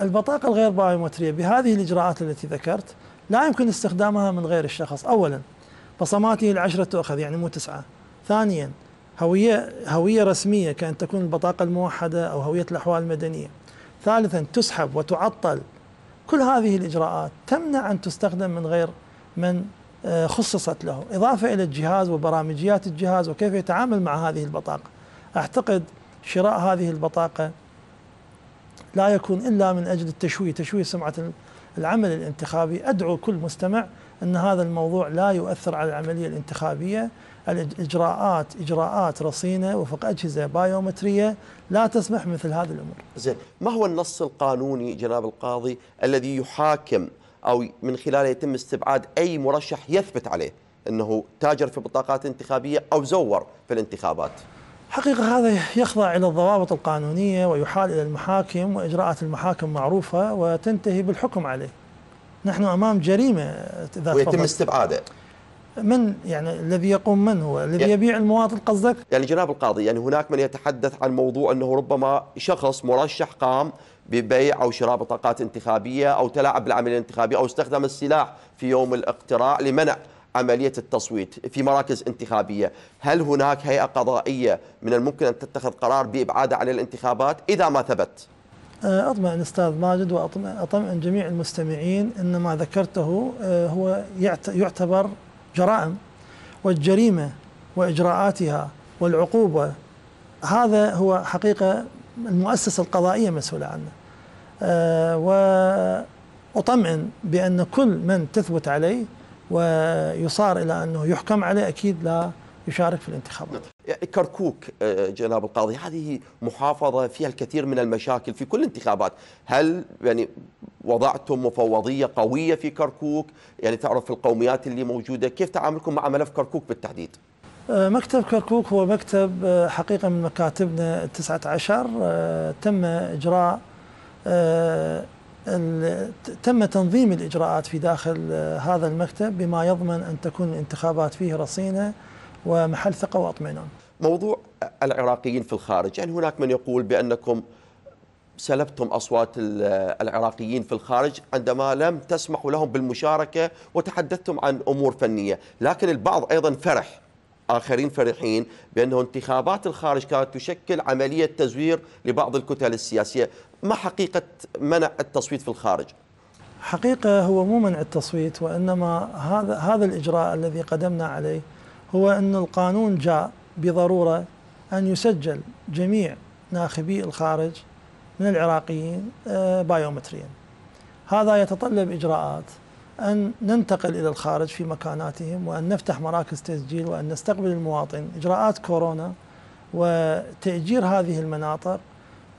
البطاقة الغير بايومترية بهذه الإجراءات التي ذكرت لا يمكن استخدامها من غير الشخص أولا بصماته العشرة تؤخذ يعني مو تسعة ثانيا هوية هوية رسمية كأن تكون البطاقة الموحدة أو هوية الأحوال المدنية ثالثا تسحب وتعطل كل هذه الإجراءات تمنع أن تستخدم من غير من آه، خصصت له إضافة إلى الجهاز وبرامجيات الجهاز وكيف يتعامل مع هذه البطاقة أعتقد شراء هذه البطاقة لا يكون إلا من أجل التشويه تشويه سمعة العمل الانتخابي أدعو كل مستمع أن هذا الموضوع لا يؤثر على العملية الانتخابية الاجراءات اجراءات رصينه وفق اجهزه بايومتريه لا تسمح مثل هذه الامور. زين، ما هو النص القانوني جناب القاضي الذي يحاكم او من خلاله يتم استبعاد اي مرشح يثبت عليه انه تاجر في بطاقات انتخابيه او زور في الانتخابات؟ حقيقة هذا يخضع إلى الضوابط القانونية ويحال إلى المحاكم وإجراءات المحاكم معروفة وتنتهي بالحكم عليه نحن أمام جريمة ذات ويتم استبعاده من يعني الذي يقوم من هو الذي يعني يبيع المواطن قصدك يعني جناب القاضي يعني هناك من يتحدث عن موضوع أنه ربما شخص مرشح قام ببيع أو شراء بطاقات انتخابية أو تلاعب بالعملية الانتخابية أو استخدم السلاح في يوم الاقتراع لمنع عملية التصويت في مراكز انتخابية هل هناك هيئة قضائية من الممكن أن تتخذ قرار بإبعادة عن الانتخابات إذا ما ثبت أه، أطمئن أستاذ ماجد وأطمئن جميع المستمعين أن ما ذكرته أه، هو يعتبر جرائم والجريمة وإجراءاتها والعقوبة هذا هو حقيقة المؤسسة القضائية مسؤولة عنه آه، وأطمئن بأن كل من تثبت عليه ويصار إلى أنه يحكم عليه أكيد لا يشارك في الانتخابات نعم. كركوك آه، جناب القاضي هذه محافظة فيها الكثير من المشاكل في كل الانتخابات هل يعني وضعتم مفوضية قوية في كركوك يعني تعرف القوميات اللي موجودة كيف تعاملكم مع ملف كركوك بالتحديد آه، مكتب كركوك هو مكتب آه، حقيقة من مكاتبنا ال عشر تم إجراء تم تنظيم الإجراءات في داخل هذا المكتب بما يضمن أن تكون الانتخابات فيه رصينة ومحل ثقة واطمئنان موضوع العراقيين في الخارج يعني هناك من يقول بأنكم سلبتم أصوات العراقيين في الخارج عندما لم تسمحوا لهم بالمشاركة وتحدثتم عن أمور فنية لكن البعض أيضا فرح آخرين فرحين بأنه انتخابات الخارج كانت تشكل عملية تزوير لبعض الكتل السياسية ما حقيقة منع التصويت في الخارج؟ حقيقة هو مو منع التصويت وإنما هذا هذا الإجراء الذي قدمنا عليه هو أن القانون جاء بضرورة أن يسجل جميع ناخبي الخارج من العراقيين بايومتريا آه، هذا يتطلب إجراءات أن ننتقل إلى الخارج في مكاناتهم وأن نفتح مراكز تسجيل وأن نستقبل المواطن إجراءات كورونا وتأجير هذه المناطق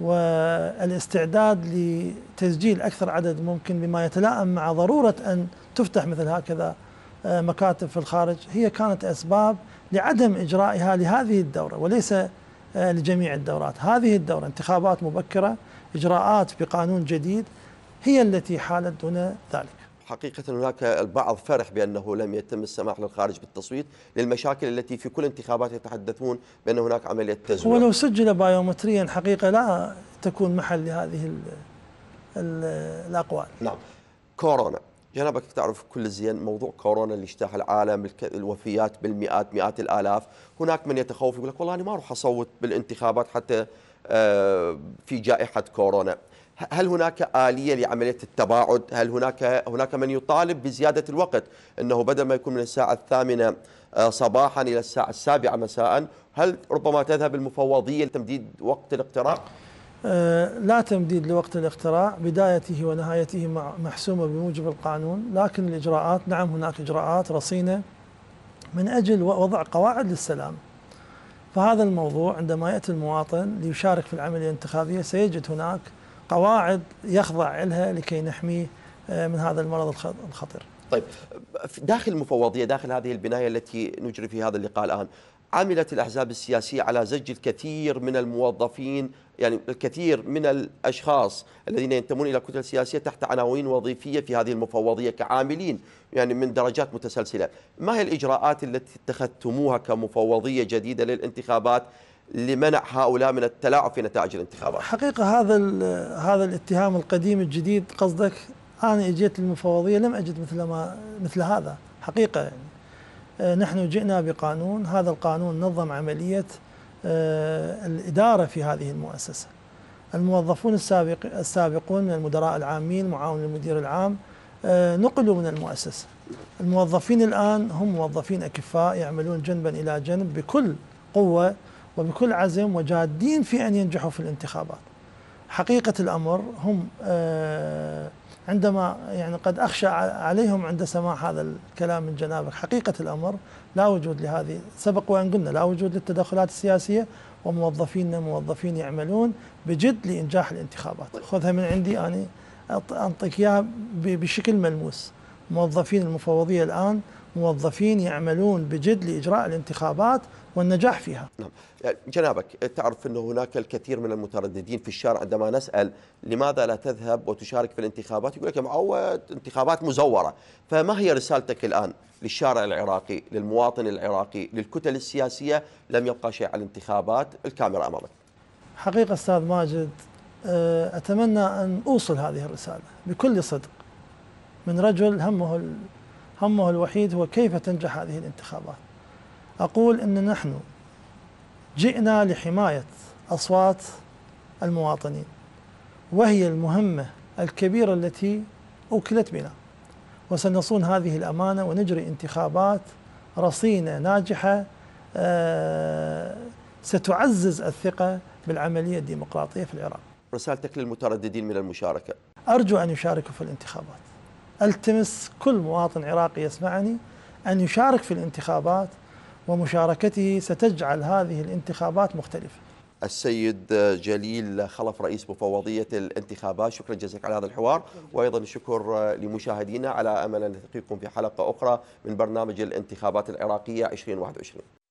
والاستعداد لتسجيل أكثر عدد ممكن بما يتلائم مع ضرورة أن تفتح مثل هكذا مكاتب في الخارج هي كانت أسباب لعدم إجرائها لهذه الدورة وليس آه، لجميع الدورات هذه الدورة انتخابات مبكرة إجراءات بقانون جديد هي التي حالت دون ذلك حقيقة هناك البعض فرح بأنه لم يتم السماح للخارج بالتصويت للمشاكل التي في كل انتخابات يتحدثون بأن هناك عملية تزوير ولو سجل بايومتريا حقيقة لا تكون محل لهذه الأقوال نعم كورونا يعني تعرف كل زين موضوع كورونا اللي اجتاح العالم الوفيات بالمئات مئات الآلاف هناك من يتخوف يقول لك والله أنا ما أروح أصوت بالانتخابات حتى آه، في جائحة كورونا هل هناك آلية لعملية التباعد هل هناك هناك من يطالب بزيادة الوقت أنه بدل ما يكون من الساعة الثامنة آه، صباحا إلى الساعة السابعة مساء هل ربما تذهب المفوضية لتمديد وقت الاقتراع آه، لا تمديد لوقت الاختراع بدايته ونهايته محسومة بموجب القانون لكن الإجراءات نعم هناك إجراءات رصينة من أجل وضع قواعد للسلام فهذا الموضوع عندما يأتي المواطن ليشارك في العملية الانتخابية سيجد هناك قواعد يخضع لها لكي نحميه آه، من هذا المرض الخطير طيب داخل المفوضية داخل هذه البناية التي نجري في هذا اللقاء الآن عملت الأحزاب السياسية على زج الكثير من الموظفين يعني الكثير من الأشخاص الذين ينتمون إلى كتل سياسية تحت عناوين وظيفية في هذه المفوضية كعاملين يعني من درجات متسلسلة ما هي الإجراءات التي اتخذتموها كمفوضية جديدة للانتخابات لمنع هؤلاء من التلاعب في نتائج الانتخابات حقيقة هذا هذا الاتهام القديم الجديد قصدك أنا اجيت للمفوضية لم أجد مثل ما مثل هذا حقيقة يعني آه، نحن جئنا بقانون هذا القانون نظم عملية آه، الإدارة في هذه المؤسسة الموظفون السابق السابقون من المدراء العامين معاون المدير العام آه، نقلوا من المؤسسة الموظفين الآن هم موظفين أكفاء يعملون جنبا إلى جنب بكل قوة وبكل عزم وجادين في أن ينجحوا في الانتخابات حقيقة الأمر هم آه عندما يعني قد أخشى عليهم عند سماع هذا الكلام من جنابك حقيقة الأمر لا وجود لهذه سبق وأن قلنا لا وجود للتدخلات السياسية وموظفينا موظفين يعملون بجد لإنجاح الانتخابات خذها من عندي اني أعطيك إياها بشكل ملموس موظفين المفوضية الآن موظفين يعملون بجد لإجراء الانتخابات والنجاح فيها نعم جنابك تعرف أنه هناك الكثير من المترددين في الشارع عندما نسأل لماذا لا تذهب وتشارك في الانتخابات يقول لك معود انتخابات مزورة فما هي رسالتك الآن للشارع العراقي للمواطن العراقي للكتل السياسية لم يبقى شيء على الانتخابات الكاميرا أمامك حقيقة أستاذ ماجد أتمنى أن أوصل هذه الرسالة بكل صدق من رجل همه همه الوحيد هو كيف تنجح هذه الانتخابات أقول أن نحن جئنا لحماية أصوات المواطنين وهي المهمة الكبيرة التي أوكلت بنا وسنصون هذه الأمانة ونجري انتخابات رصينة ناجحة آه، ستعزز الثقة بالعملية الديمقراطية في العراق رسالتك للمترددين من المشاركة أرجو أن يشاركوا في الانتخابات التمس كل مواطن عراقي يسمعني ان يشارك في الانتخابات ومشاركته ستجعل هذه الانتخابات مختلفه. السيد جليل خلف رئيس مفوضيه الانتخابات، شكرا جزيلا على هذا الحوار وايضا الشكر لمشاهدينا على امل ان نلتقيكم في حلقه اخرى من برنامج الانتخابات العراقيه 2021.